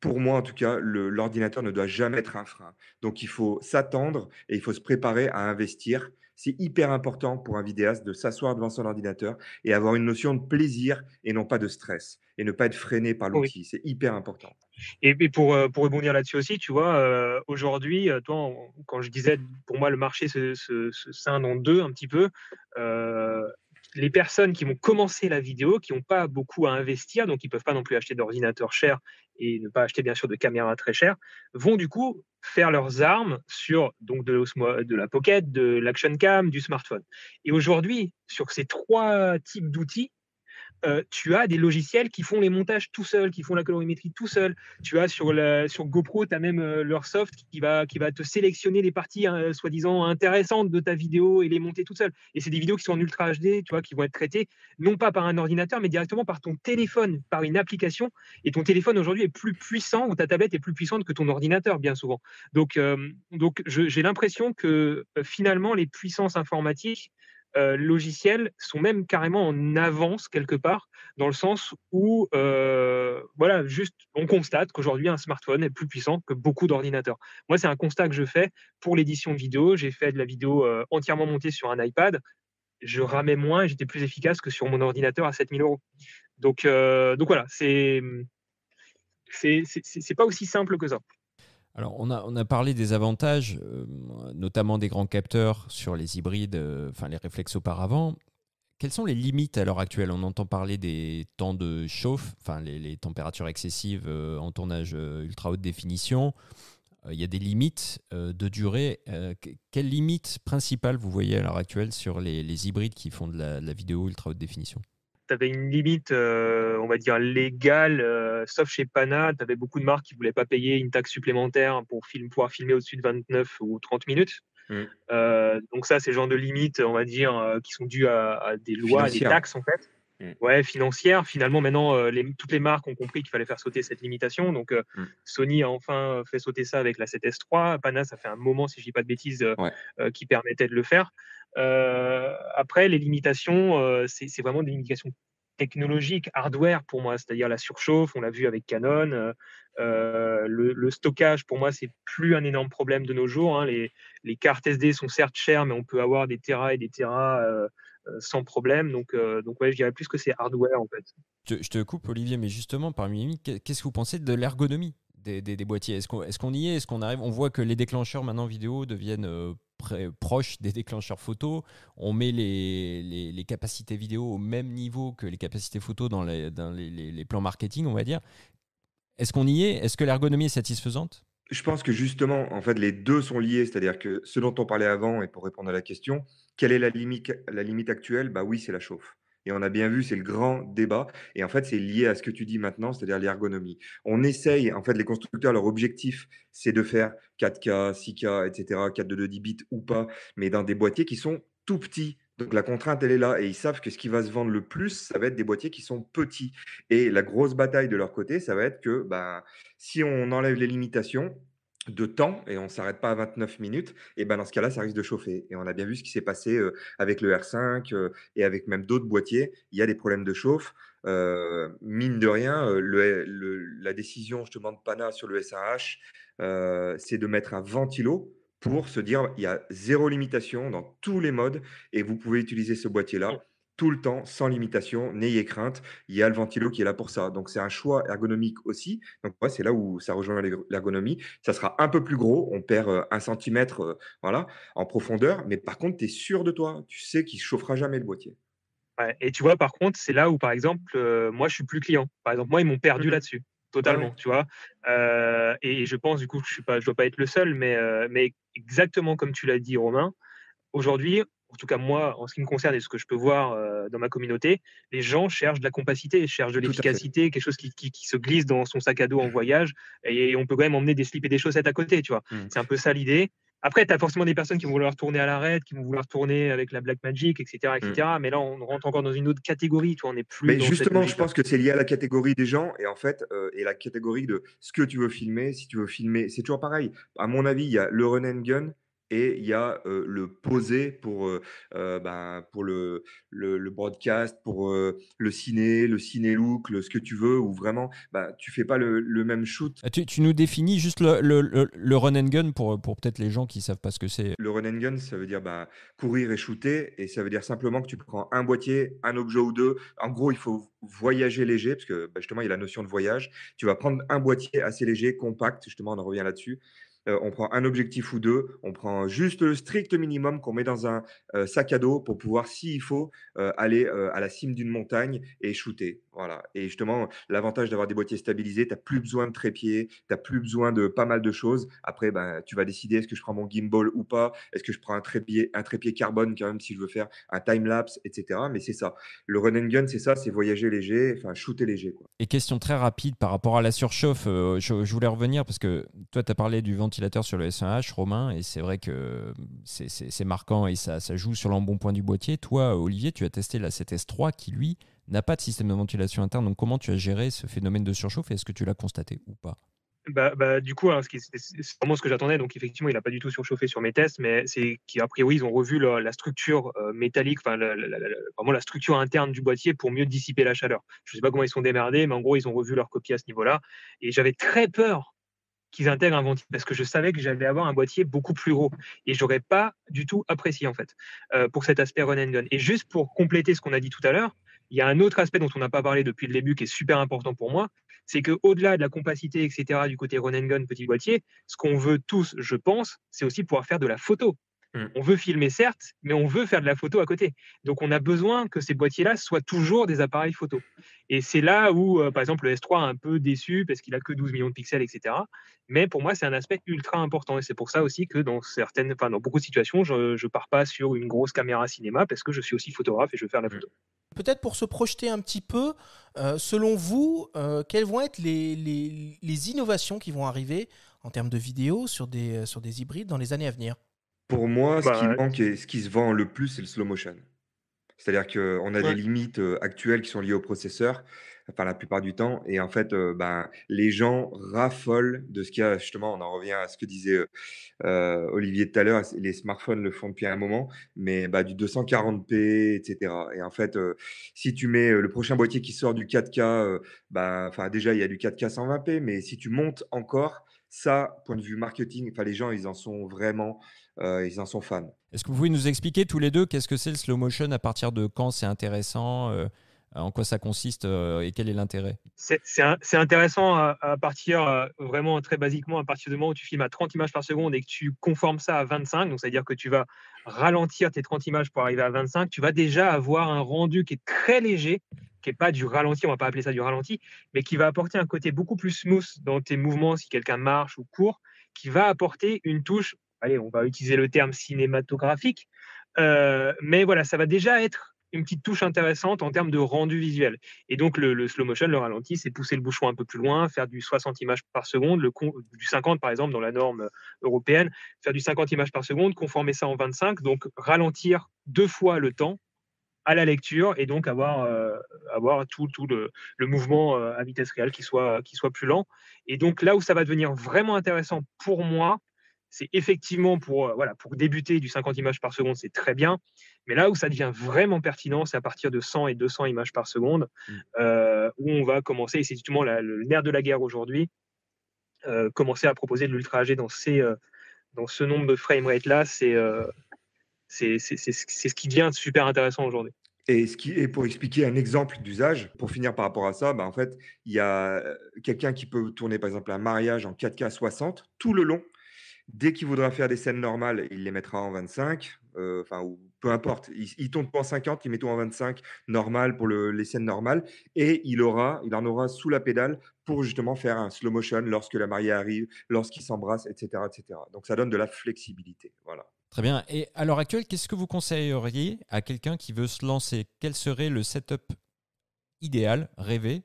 pour moi en tout cas, l'ordinateur ne doit jamais être un frein. Donc il faut s'attendre et il faut se préparer à investir. C'est hyper important pour un vidéaste de s'asseoir devant son ordinateur et avoir une notion de plaisir et non pas de stress et ne pas être freiné par l'outil. C'est hyper important. Et, pour, euh, pour rebondir là-dessus aussi, tu vois, euh, aujourd'hui, euh, toi, quand je disais, pour moi, le marché se, en deux un petit peu, euh, les personnes qui vont commencer la vidéo, qui n'ont pas beaucoup à investir, donc qui ne peuvent pas non plus acheter d'ordinateur cher et ne pas acheter bien sûr de caméra très chère, vont du coup faire leurs armes sur donc de, de la pocket, de l'action cam, du smartphone. Et aujourd'hui, sur ces trois types d'outils, euh, tu as des logiciels qui font les montages tout seuls, qui font la colorimétrie tout seuls. Tu as sur, GoPro, tu as même euh, leur soft qui va, qui va te sélectionner les parties hein, soi-disant intéressantes de ta vidéo et les monter tout seul. Et c'est des vidéos qui sont en ultra HD, qui vont être traitées non pas par un ordinateur, mais directement par ton téléphone, par une application. Et ton téléphone aujourd'hui est plus puissant, ou ta tablette est plus puissante que ton ordinateur, bien souvent. donc euh, j'ai l'impression que finalement, les puissances informatiques, euh, logiciels sont même carrément en avance quelque part, dans le sens où, euh, voilà, juste, on constate qu'aujourd'hui, un smartphone est plus puissant que beaucoup d'ordinateurs. Moi, c'est un constat que je fais pour l'édition vidéo. J'ai fait de la vidéo euh, entièrement montée sur un iPad. Je ramais moins et j'étais plus efficace que sur mon ordinateur à 7000 euros. Donc, donc voilà, c'est. C'est pas aussi simple que ça. Alors, on a, parlé des avantages, euh, notamment des grands capteurs sur les hybrides, euh, enfin les réflexes auparavant. Quelles sont les limites à l'heure actuelle On entend parler des temps de chauffe, enfin les, températures excessives euh, en tournage ultra haute définition. Il y a des limites de durée. quelles limites principales vous voyez à l'heure actuelle sur les, hybrides qui font de la vidéo ultra haute définition tu une limite, euh, on va dire, légale, euh, sauf chez Pana, tu avais beaucoup de marques qui ne voulaient pas payer une taxe supplémentaire pour film, pouvoir filmer au-dessus de 29 ou 30 minutes. Mm. Euh, donc ça, c'est le genre de limites, on va dire, qui sont dues à, des lois, à des taxes, en fait. Mm. Ouais, financière. Finalement, maintenant, toutes les marques ont compris qu'il fallait faire sauter cette limitation. Donc, mm. Sony a enfin fait sauter ça avec la 7S3. Pana, ça fait un moment, si je dis pas de bêtises, qui permettait de le faire. Euh, après, les limitations, euh, c'est vraiment des limitations technologiques, hardware pour moi, c'est-à-dire la surchauffe, on l'a vu avec Canon. Euh, le, stockage, pour moi, c'est plus un énorme problème de nos jours. Hein. Les, les, cartes SD sont certes chères, mais on peut avoir des terras et des terras sans problème. Donc, donc ouais, je dirais plus que c'est hardware en fait. Je, te coupe, Olivier, mais justement, parmi les qu'est-ce que vous pensez de l'ergonomie des, boîtiers Est-ce qu'on est y est Est-ce qu'on arrive On voit que les déclencheurs maintenant vidéo deviennent proche des déclencheurs photo. On met les, capacités vidéo au même niveau que les capacités photo dans les, plans marketing, on va dire. Est-ce qu'on y est Est-ce que l'ergonomie est satisfaisante je pense que justement, en fait, les deux sont liés. C'est-à-dire que ce dont on parlait avant, et pour répondre à la question, quelle est la limite, la limite actuelle Bah oui, c'est la chauffe. Et on a bien vu, c'est le grand débat. Et en fait, c'est lié à ce que tu dis maintenant, c'est-à-dire l'ergonomie. On essaye, en fait, les constructeurs, leur objectif, c'est de faire 4K, 6K, etc., 4 de 10 bits ou pas, mais dans des boîtiers qui sont tout petits. Donc la contrainte, elle est là. Et ils savent que ce qui va se vendre le plus, ça va être des boîtiers qui sont petits. Et la grosse bataille de leur côté, ça va être que ben, si on enlève les limitations, de temps et on ne s'arrête pas à 29 minutes, et ben dans ce cas-là, ça risque de chauffer. Et on a bien vu ce qui s'est passé avec le R5 et avec même d'autres boîtiers. Il y a des problèmes de chauffe. mine de rien, la décision te demande Pana sur le SAH, c'est de mettre un ventilo pour se dire il y a zéro limitation dans tous les modes et vous pouvez utiliser ce boîtier-là mmh tout le temps, sans limitation, n'ayez crainte. Il y a le ventilo qui est là pour ça. Donc, c'est un choix ergonomique aussi. Donc, moi c'est là où ça rejoint l'ergonomie. Ça sera un peu plus gros. On perd euh, un centimètre euh, voilà, en profondeur. Mais par contre, tu es sûr de toi. Tu sais qu'il chauffera jamais le boîtier. et tu vois, par contre, c'est là où, par exemple, euh, moi, je suis plus client. Par exemple, moi, ils m'ont perdu là-dessus. Totalement, tu vois. et je pense, du coup, je ne dois pas être le seul. Mais, mais exactement comme tu l'as dit, Romain, aujourd'hui, en tout cas moi, en ce qui me concerne et ce que je peux voir euh, dans ma communauté, les gens cherchent de la compacité, cherchent de l'efficacité, quelque chose qui, se glisse dans son sac à dos en mmh. voyage, et, on peut quand même emmener des slips et des chaussettes à côté, tu vois. Mmh. C'est un peu ça l'idée. Après, tu as forcément des personnes qui vont vouloir tourner à l'arrêt, qui vont vouloir tourner avec la Black Magic, etc. etc. Mmh. Mais là, on rentre encore dans une autre catégorie. Toi, on est plus. Mais justement, je pense que c'est lié à la catégorie des gens et en fait, euh, et la catégorie de ce que tu veux filmer, si tu veux filmer. C'est toujours pareil. À mon avis, il y a le run and gun et il y a le poser pour, ben, pour le, le, broadcast, pour le ciné, le ciné-look, ce que tu veux, où vraiment bah, tu fais pas le, même shoot. Ah, tu, nous définis juste le, run and gun pour, pour peut-être les gens qui savent pas ce que c'est. Le run and gun, ça veut dire ben, courir et shooter, et ça veut dire simplement que tu prends un boîtier, un objet ou deux. En gros, il faut voyager léger, parce que justement, il y a la notion de voyage. Tu vas prendre un boîtier assez léger, compact, justement, on en revient là-dessus. Euh, on prend un objectif ou deux, on prend juste le strict minimum qu'on met dans un euh, sac à dos pour pouvoir, s'il faut, euh, aller à la cime d'une montagne et shooter. Voilà. Et justement, l'avantage d'avoir des boîtiers stabilisés, t'as plus besoin de trépied, t'as plus besoin de pas mal de choses. Après, ben, tu vas décider est-ce que je prends mon gimbal ou pas, est-ce que je prends un trépied, un trépied carbone quand même si je veux faire un time-lapse, etc. Mais c'est ça. Le run and gun, c'est ça, c'est voyager léger, enfin shooter léger. Et question très rapide par rapport à la surchauffe, euh, je, voulais revenir parce que toi, tu as parlé du ventilateur sur le S1H, Romain, et c'est vrai que c'est marquant et ça, joue sur l'embonpoint du boîtier. Toi, Olivier, tu as testé la 7 s 3 qui, lui, n'a pas de système de ventilation interne. Donc, comment tu as géré ce phénomène de surchauffe est-ce que tu l'as constaté ou pas bah, bah, du coup, hein, c'est vraiment ce que j'attendais. Donc, effectivement, il n'a pas du tout surchauffé sur mes tests, mais c'est qu'a priori, ils ont revu la, structure euh, métallique, enfin, vraiment la structure interne du boîtier pour mieux dissiper la chaleur. Je ne sais pas comment ils sont démerdés, mais en gros, ils ont revu leur copie à ce niveau-là. Et j'avais très peur qu'ils intègrent un ventilateur parce que je savais que j'allais avoir un boîtier beaucoup plus gros et j'aurais pas du tout apprécié, en fait, euh, pour cet aspect run and gun. Et juste pour compléter ce qu'on a dit tout à l'heure, il y a un autre aspect dont on n'a pas parlé depuis le début qui est super important pour moi, c'est qu'au-delà de la compacité, etc., du côté run gun, petit boîtier, ce qu'on veut tous, je pense, c'est aussi pouvoir faire de la photo. Mmh. On veut filmer, certes, mais on veut faire de la photo à côté. Donc, on a besoin que ces boîtiers-là soient toujours des appareils photo. Et c'est là où, euh, par exemple, le S3 est un peu déçu parce qu'il a que 12 millions de pixels, etc. Mais pour moi, c'est un aspect ultra important. Et c'est pour ça aussi que dans, certaines, dans beaucoup de situations, je ne pars pas sur une grosse caméra cinéma parce que je suis aussi photographe et je veux faire la mmh. photo. Peut-être pour se projeter un petit peu, euh, selon vous, euh, quelles vont être les, les, innovations qui vont arriver en termes de vidéo sur des, sur des hybrides dans les années à venir pour moi, ce qui bah, manque ce qui se vend le plus, c'est le slow motion. C'est-à-dire qu'on a des limites euh, actuelles qui sont liées au processeur, enfin la plupart du temps, et en fait, euh, ben, les gens raffolent de ce qu'il y a, justement, on en revient à ce que disait euh, euh Olivier tout à l'heure, les smartphones le font depuis un moment, mais bah, du 240p, etc. Et en fait, si tu mets le prochain boîtier qui sort du 4K, ben, enfin déjà, il y a du 4K 120p, mais si tu montes encore, ça, point de vue marketing, enfin les gens, ils en sont vraiment euh, ils en sont fans. Est-ce que vous pouvez nous expliquer tous les deux qu'est-ce que c'est le slow motion, à partir de quand c'est intéressant, euh, en quoi ça consiste euh, et quel est l'intérêt C'est intéressant à, partir, vraiment très basiquement, à partir du moment où tu filmes à 30 images par seconde et que tu conformes ça à 25, donc c'est-à-dire que tu vas ralentir tes 30 images pour arriver à 25, tu vas déjà avoir un rendu qui est très léger, qui n'est pas du ralenti, on va pas appeler ça du ralenti, mais qui va apporter un côté beaucoup plus smooth dans tes mouvements si quelqu'un marche ou court, qui va apporter une touche allez, on va utiliser le terme cinématographique, euh, mais voilà, ça va déjà être une petite touche intéressante en termes de rendu visuel. Et donc, le, slow motion, le ralenti, c'est pousser le bouchon un peu plus loin, faire du 60 images par seconde, le, du 50 par exemple dans la norme euh, européenne, faire du 50 images par seconde, conformer ça en 25, donc ralentir deux fois le temps à la lecture et donc avoir, euh, avoir tout, tout le, mouvement à vitesse réelle qui soit, qui soit plus lent. Et donc là où ça va devenir vraiment intéressant pour moi, c'est effectivement pour, euh, voilà, pour débuter du 50 images par seconde, c'est très bien. Mais là où ça devient vraiment pertinent, c'est à partir de 100 et 200 images par seconde, mmh. euh, où on va commencer, et c'est justement le nerf de la guerre aujourd'hui, euh, commencer à proposer de l'ultra dans, dans ce nombre de frame rate là c'est c'est ce qui devient super intéressant aujourd'hui. Et, ce qui, et pour expliquer un exemple d'usage, pour finir par rapport à ça, bah, en fait, il y a quelqu'un qui peut tourner par exemple un mariage en 4K 60 tout le long Dès qu'il voudra faire des scènes normales, il les mettra en 25, euh, enfin, ou peu importe. Il, tombe pas en 50, il met tout en 25, normal pour les scènes normales, et il, aura, il en aura sous la pédale pour justement faire un slow motion lorsque la mariée arrive, lorsqu'ils s'embrassent, etc., etc. Donc ça donne de la flexibilité. Voilà. Très bien. Et à l'heure actuelle, qu'est-ce que vous conseilleriez à quelqu'un qui veut se lancer Quel serait le setup idéal, rêvé,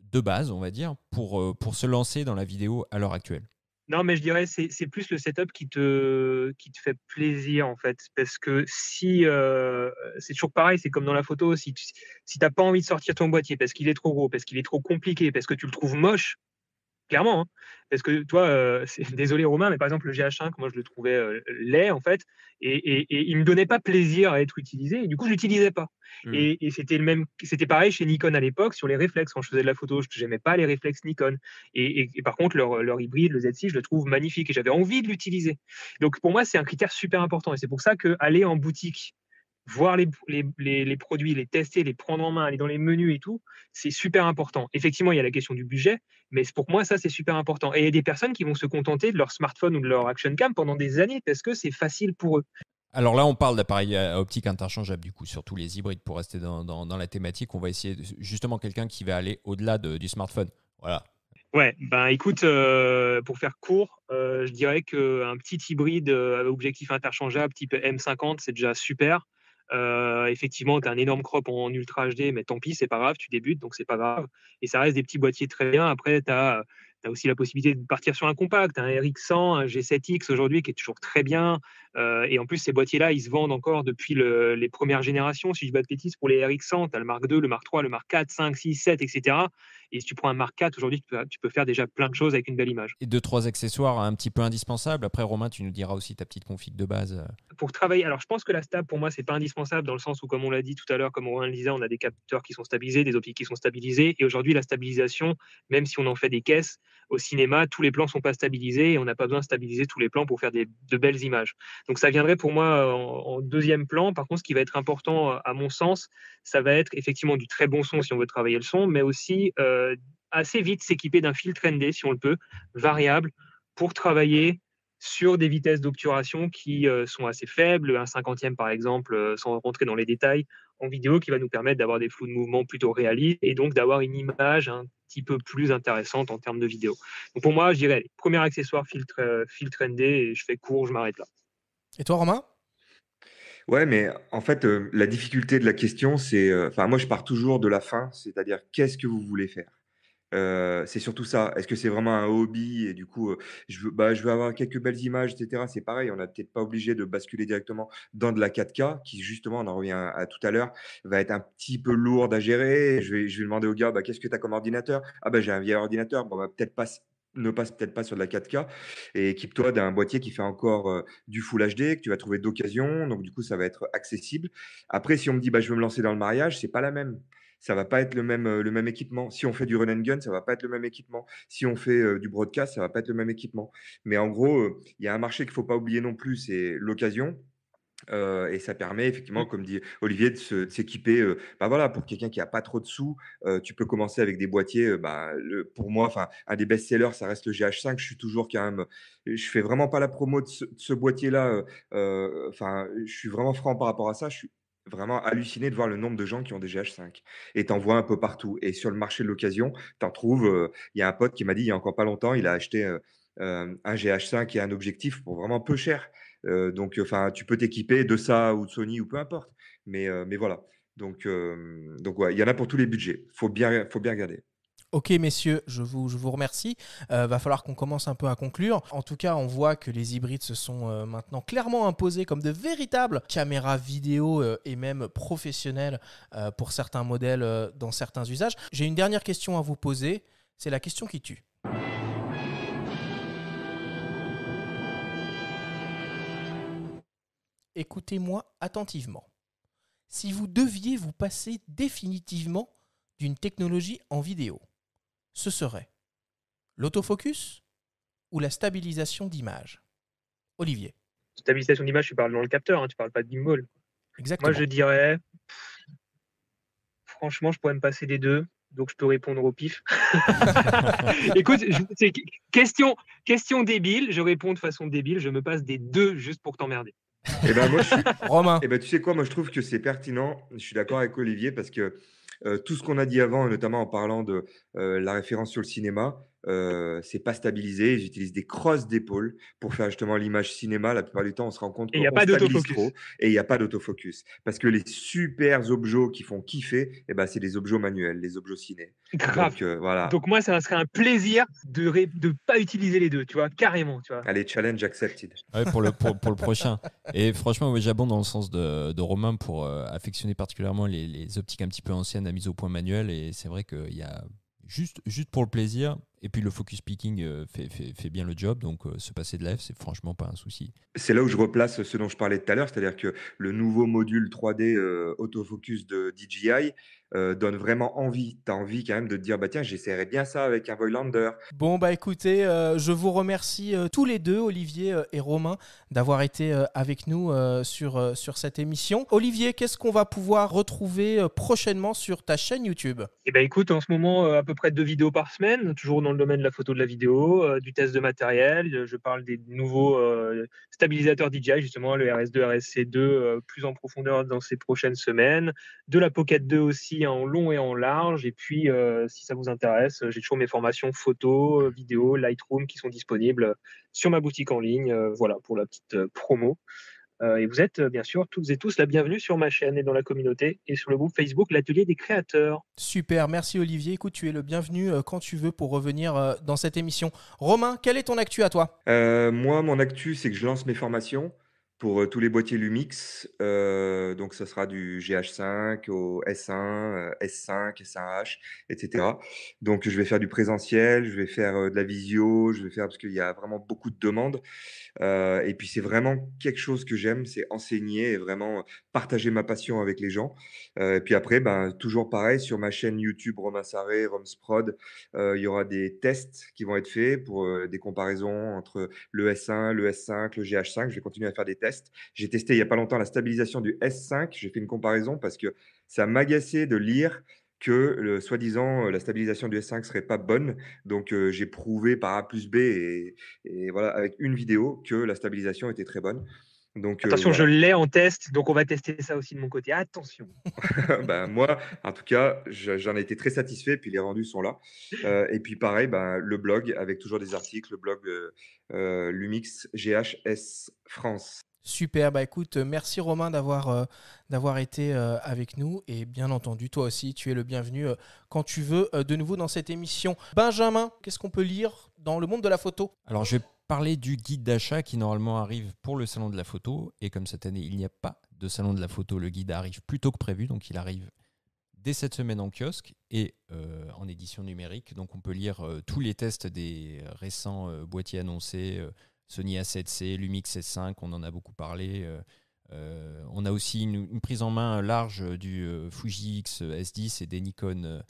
de base, on va dire, pour, euh, pour se lancer dans la vidéo à l'heure actuelle non, mais je dirais c'est c'est plus le setup qui te qui te fait plaisir en fait parce que si euh, c'est toujours pareil, c'est comme dans la photo, si tu, si t'as pas envie de sortir ton boîtier parce qu'il est trop gros, parce qu'il est trop compliqué, parce que tu le trouves moche, clairement. Hein. Parce que toi, euh, [LAUGHS] désolé Romain, mais par exemple le GH5, moi je le trouvais euh, laid en fait, et, il ne me donnait pas plaisir à être utilisé, et du coup je l'utilisais pas. Mmh. Et, et c'était le même, c'était pareil chez Nikon à l'époque sur les réflexes. Quand je faisais de la photo, je n'aimais pas les réflexes Nikon. Et, par contre leur, hybride, le Z6, je le trouve magnifique et j'avais envie de l'utiliser. Donc pour moi c'est un critère super important et c'est pour ça que aller en boutique voir les, les, produits, les tester, les prendre en main, aller dans les menus et tout, c'est super important. Effectivement, il y a la question du budget, mais pour moi, ça, c'est super important. Et il y a des personnes qui vont se contenter de leur smartphone ou de leur action cam pendant des années parce que c'est facile pour eux. Alors là, on parle d'appareils euh, optique interchangeables, du coup, surtout les hybrides, pour rester dans, la thématique. On va essayer justement quelqu'un qui va aller au-delà du smartphone. Voilà. Ouais, ben écoute, euh, pour faire court, euh, je dirais qu'un petit hybride à objectif interchangeable type M50, c'est déjà super effectivement, tu as un énorme crop en Ultra HD, mais tant pis, c'est pas grave, tu débutes, donc c'est pas grave. Et ça reste des petits boîtiers très bien. Après, tu as, aussi la possibilité de partir sur un compact, un RX100, un G7X aujourd'hui qui est toujours très bien. et en plus, ces boîtiers-là, ils se vendent encore depuis les premières générations, si je dis pas de bêtises, pour les RX100. Tu as le Mark II, le Mark III, le Mark IV, 5, 6, 7, etc. Et si tu prends un Mark 4, aujourd'hui, tu, peux faire déjà plein de choses avec une belle image. Et deux, trois accessoires un petit peu indispensables. Après, Romain, tu nous diras aussi ta petite config de base. Euh. Pour travailler, alors je pense que la stab, pour moi, c'est pas indispensable dans le sens où, comme on l'a dit tout à l'heure, comme Romain le disait, on a des capteurs qui sont stabilisés, des optiques qui sont stabilisés Et aujourd'hui, la stabilisation, même si on en fait des caisses, au cinéma, tous les plans ne sont pas stabilisés et on n'a pas besoin de stabiliser tous les plans pour faire de belles images. Donc ça viendrait pour moi euh, en, deuxième plan. Par contre, ce qui va être important, à mon sens, ça va être effectivement du très bon son si on veut travailler le son, mais aussi euh, assez vite s'équiper d'un filtre ND, si on le peut, variable, pour travailler sur des vitesses d'obturation qui euh, sont assez faibles, un cinquantième par exemple, sans rentrer dans les détails, en vidéo qui va nous permettre d'avoir des flous de mouvement plutôt réalistes et donc d'avoir une image, petit peu plus intéressante en termes de vidéo. Donc pour moi, je dirais, premier accessoire, filtre, euh, filtre ND, et je fais court, je m'arrête là. Et toi, Romain Ouais, mais en fait, euh, la difficulté de la question, c'est. Euh, enfin, moi, je pars toujours de la fin, c'est-à-dire qu'est-ce que vous voulez faire c'est surtout ça. Est-ce que c'est vraiment un hobby et du coup, bah, je veux, avoir quelques belles images etc C'est pareil, on n'a peut-être pas obligé de basculer directement dans de la 4K qui justement, on en revient à tout à l'heure, va être un petit peu lourde à gérer. Je vais je demander au gars: quest bah, qu'est-ce que tu as comme ordinateur?» «Ah bah, j'ai un vieil ordinateur». Bon, bah, peut-être pas ne passe peut-être pas sur de la 4K et équipe-toi d'un boîtier qui fait encore, du Full HD que tu vas trouver d'occasion, donc du coup, ça va être accessible. Après si on me dit: «Bah, je veux me lancer dans le mariage», c'est pas la même ça va pas être le même, euh, le même équipement. Si on fait du run and gun, ça va pas être le même équipement. Si on fait euh, du broadcast, ça va pas être le même équipement. Mais en gros, euh, il y a un marché qu'il faut pas oublier non plus, c'est l'occasion. et ça permet effectivement, mmh. comme dit Olivier, de, s'équiper. bah voilà, pour quelqu'un qui n'a pas trop de sous, tu peux commencer avec des boîtiers. Bah, le, pour moi, enfin, un des best-sellers, ça reste le GH5. Je suis toujours quand même, je fais vraiment pas la promo de ce, boîtier-là. Enfin, je suis vraiment franc par rapport à ça. Je suis vraiment halluciné de voir le nombre de gens qui ont des GH5. Et t'en vois un peu partout. Et sur le marché de l'occasion, t'en trouves. Euh, il y a un pote qui m'a dit il y a encore pas longtemps, il a acheté euh, euh, un GH5 et un objectif pour vraiment peu cher. donc, enfin, tu peux t'équiper de ça ou de Sony ou peu importe. Mais, mais voilà. Donc, donc ouais, il y en a pour tous les budgets. Faut bien, faut bien regarder. Ok messieurs, je vous, remercie. Euh, va falloir qu'on commence un peu à conclure. En tout cas, on voit que les hybrides se sont euh, maintenant clairement imposés comme de véritables caméras vidéo euh, et même professionnelles pour certains modèles dans certains usages. J'ai une dernière question à vous poser, c'est la question qui tue. Écoutez-moi attentivement. Si vous deviez vous passer définitivement d'une technologie en vidéo, ce serait l'autofocus ou la stabilisation d'image Olivier. Stabilisation d'image, tu parles dans le capteur, hein, tu parles pas de gimbal. Exactement. Moi, je dirais, franchement, je pourrais me passer des deux, donc je peux répondre au pif. [LAUGHS] Écoute, question, question débile, je réponds de façon débile, je me passe des deux juste pour t'emmerder. Et eh ben Romain. Et eh ben tu sais quoi, moi je trouve que c'est pertinent. Je suis d'accord avec Olivier parce que euh, tout ce qu'on a dit avant, notamment en parlant de euh, la référence sur le cinéma, euh, c'est pas stabilisé. J'utilise des crosses d'épaule pour faire justement l'image cinéma. La plupart du temps, on se rend compte qu'il y a pas d'autofocus. Et il n'y a pas d'autofocus. Parce que les super objets qui font kiffer, et eh ben, c'est les objets manuels, les objets ciné. Grave. Donc, euh, voilà. Donc moi, ça serait un plaisir de ne pas utiliser les deux, tu vois, carrément. Tu vois. Allez, challenge accepted. Ah pour, le, pour, le prochain. Et franchement, oui, j'abonde dans le sens de, de Romain pour euh, affectionner particulièrement les, les, optiques un petit peu anciennes à mise au point manuel. Et c'est vrai qu'il y a juste, juste pour le plaisir, et puis le focus picking euh, fait, bien le job, donc euh, se passer de l'EF, c'est franchement pas un souci. C'est là où je replace ce dont je parlais tout à l'heure, c'est-à-dire que le nouveau module 3D euh, autofocus de DJI euh, donne vraiment envie. Tu envie quand même de te dire, bah tiens, j'essaierai bien ça avec un Voilander. Bon, bah écoutez, euh, je vous remercie euh, tous les deux, Olivier et Romain, d'avoir été avec nous sur, sur cette émission. Olivier, qu'est-ce qu'on va pouvoir retrouver prochainement sur ta chaîne YouTube Eh ben écoute, en ce moment, à peu près deux vidéos par semaine, toujours dans le domaine de la photo de la vidéo, du test de matériel. Je parle des nouveaux stabilisateurs DJI, justement, le RS2, RSC2, plus en profondeur dans ces prochaines semaines. De la Pocket 2 aussi en long et en large. Et puis, euh, si ça vous intéresse, j'ai toujours mes formations photo, vidéo, Lightroom qui sont disponibles sur ma boutique en ligne. Euh, voilà pour la petite euh, promo. et vous êtes bien sûr toutes et tous la bienvenue sur ma chaîne et dans la communauté et sur le groupe Facebook L'Atelier des créateurs. Super, merci Olivier. Écoute, tu es le bienvenu quand tu veux pour revenir dans cette émission. Romain, quel est ton actu à toi Moi, mon actu, c'est que je lance mes formations pour euh, tous les boîtiers Lumix, euh, donc ça sera du GH5 au S1, S5, S1H, etc. Donc je vais faire du présentiel, je vais faire euh, de la visio, je vais faire parce qu'il y a vraiment beaucoup de demandes. et puis c'est vraiment quelque chose que j'aime, c'est enseigner et vraiment partager ma passion avec les gens. et puis après, ben, toujours pareil, sur ma chaîne YouTube Romain Sarré, Romsprod, il y aura des tests qui vont être faits pour des comparaisons entre le S1, le S5, le GH5. Je vais continuer à faire des tests j'ai testé il n'y a pas longtemps la stabilisation du S5. J'ai fait une comparaison parce que ça m'agaçait de lire que soi-disant euh, la stabilisation du S5 serait pas bonne. Donc euh, j'ai prouvé par A plus B et, voilà avec une vidéo que la stabilisation était très bonne. Donc, euh, Attention, je l'ai en test, donc on va tester ça aussi de mon côté. Attention. [LAUGHS] Ben, moi, en tout cas, j'en ai été très satisfait, puis les rendus sont là. et puis pareil, ben, le blog, avec toujours des articles, le blog Lumix GHS France. Super, bah écoute, euh, merci Romain d'avoir euh, été euh, avec nous et bien entendu toi aussi, tu es le bienvenu quand tu veux de nouveau dans cette émission. Benjamin, qu'est-ce qu'on peut lire dans le monde de la photo Alors je vais parler du guide d'achat qui normalement arrive pour le salon de la photo et comme cette année il n'y a pas de salon de la photo, le guide arrive plus tôt que prévu, donc il arrive dès cette semaine en kiosque et en édition numérique, donc on peut lire tous les tests des récents boîtiers annoncés Sony A7C, Lumix S5, on en a beaucoup parlé. Euh, euh, on a aussi une, prise en main large du euh, Fuji X S10 et des Nikon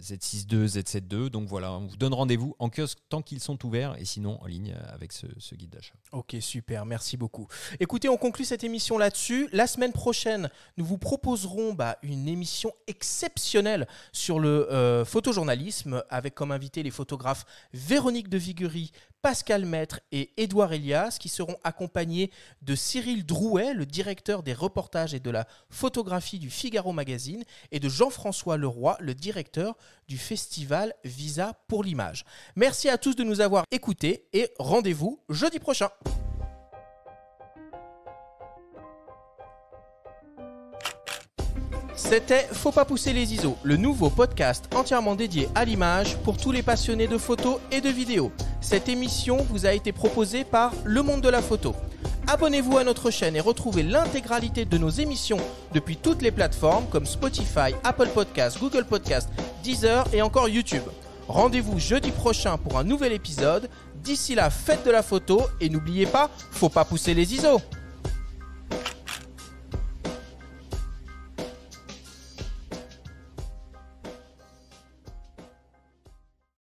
Z6 II, Z7 II. Donc voilà, on vous donne rendez-vous en kiosque tant qu'ils sont ouverts et sinon en ligne avec ce, guide d'achat. Ok, super, merci beaucoup. Écoutez, on conclut cette émission là-dessus. La semaine prochaine, nous vous proposerons bah, une émission exceptionnelle sur le photojournalisme avec comme invité les photographes Véronique de Viguerie, Pascal Maître et Édouard Elias, qui seront accompagnés de Cyril Drouet, le directeur des reportages et de la photographie du Figaro Magazine, et de Jean-François Leroy, le directeur du festival Visa pour l'image. Merci à tous de nous avoir écoutés et rendez-vous jeudi prochain. C'était Faut pas pousser les ISO, le nouveau podcast entièrement dédié à l'image pour tous les passionnés de photos et de vidéos. Cette émission vous a été proposée par Le Monde de la Photo. Abonnez-vous à notre chaîne et retrouvez l'intégralité de nos émissions depuis toutes les plateformes comme Spotify, Apple Podcasts, Google Podcasts, Deezer et encore YouTube. Rendez-vous jeudi prochain pour un nouvel épisode. D'ici là, faites de la photo et n'oubliez pas, faut pas pousser les ISO.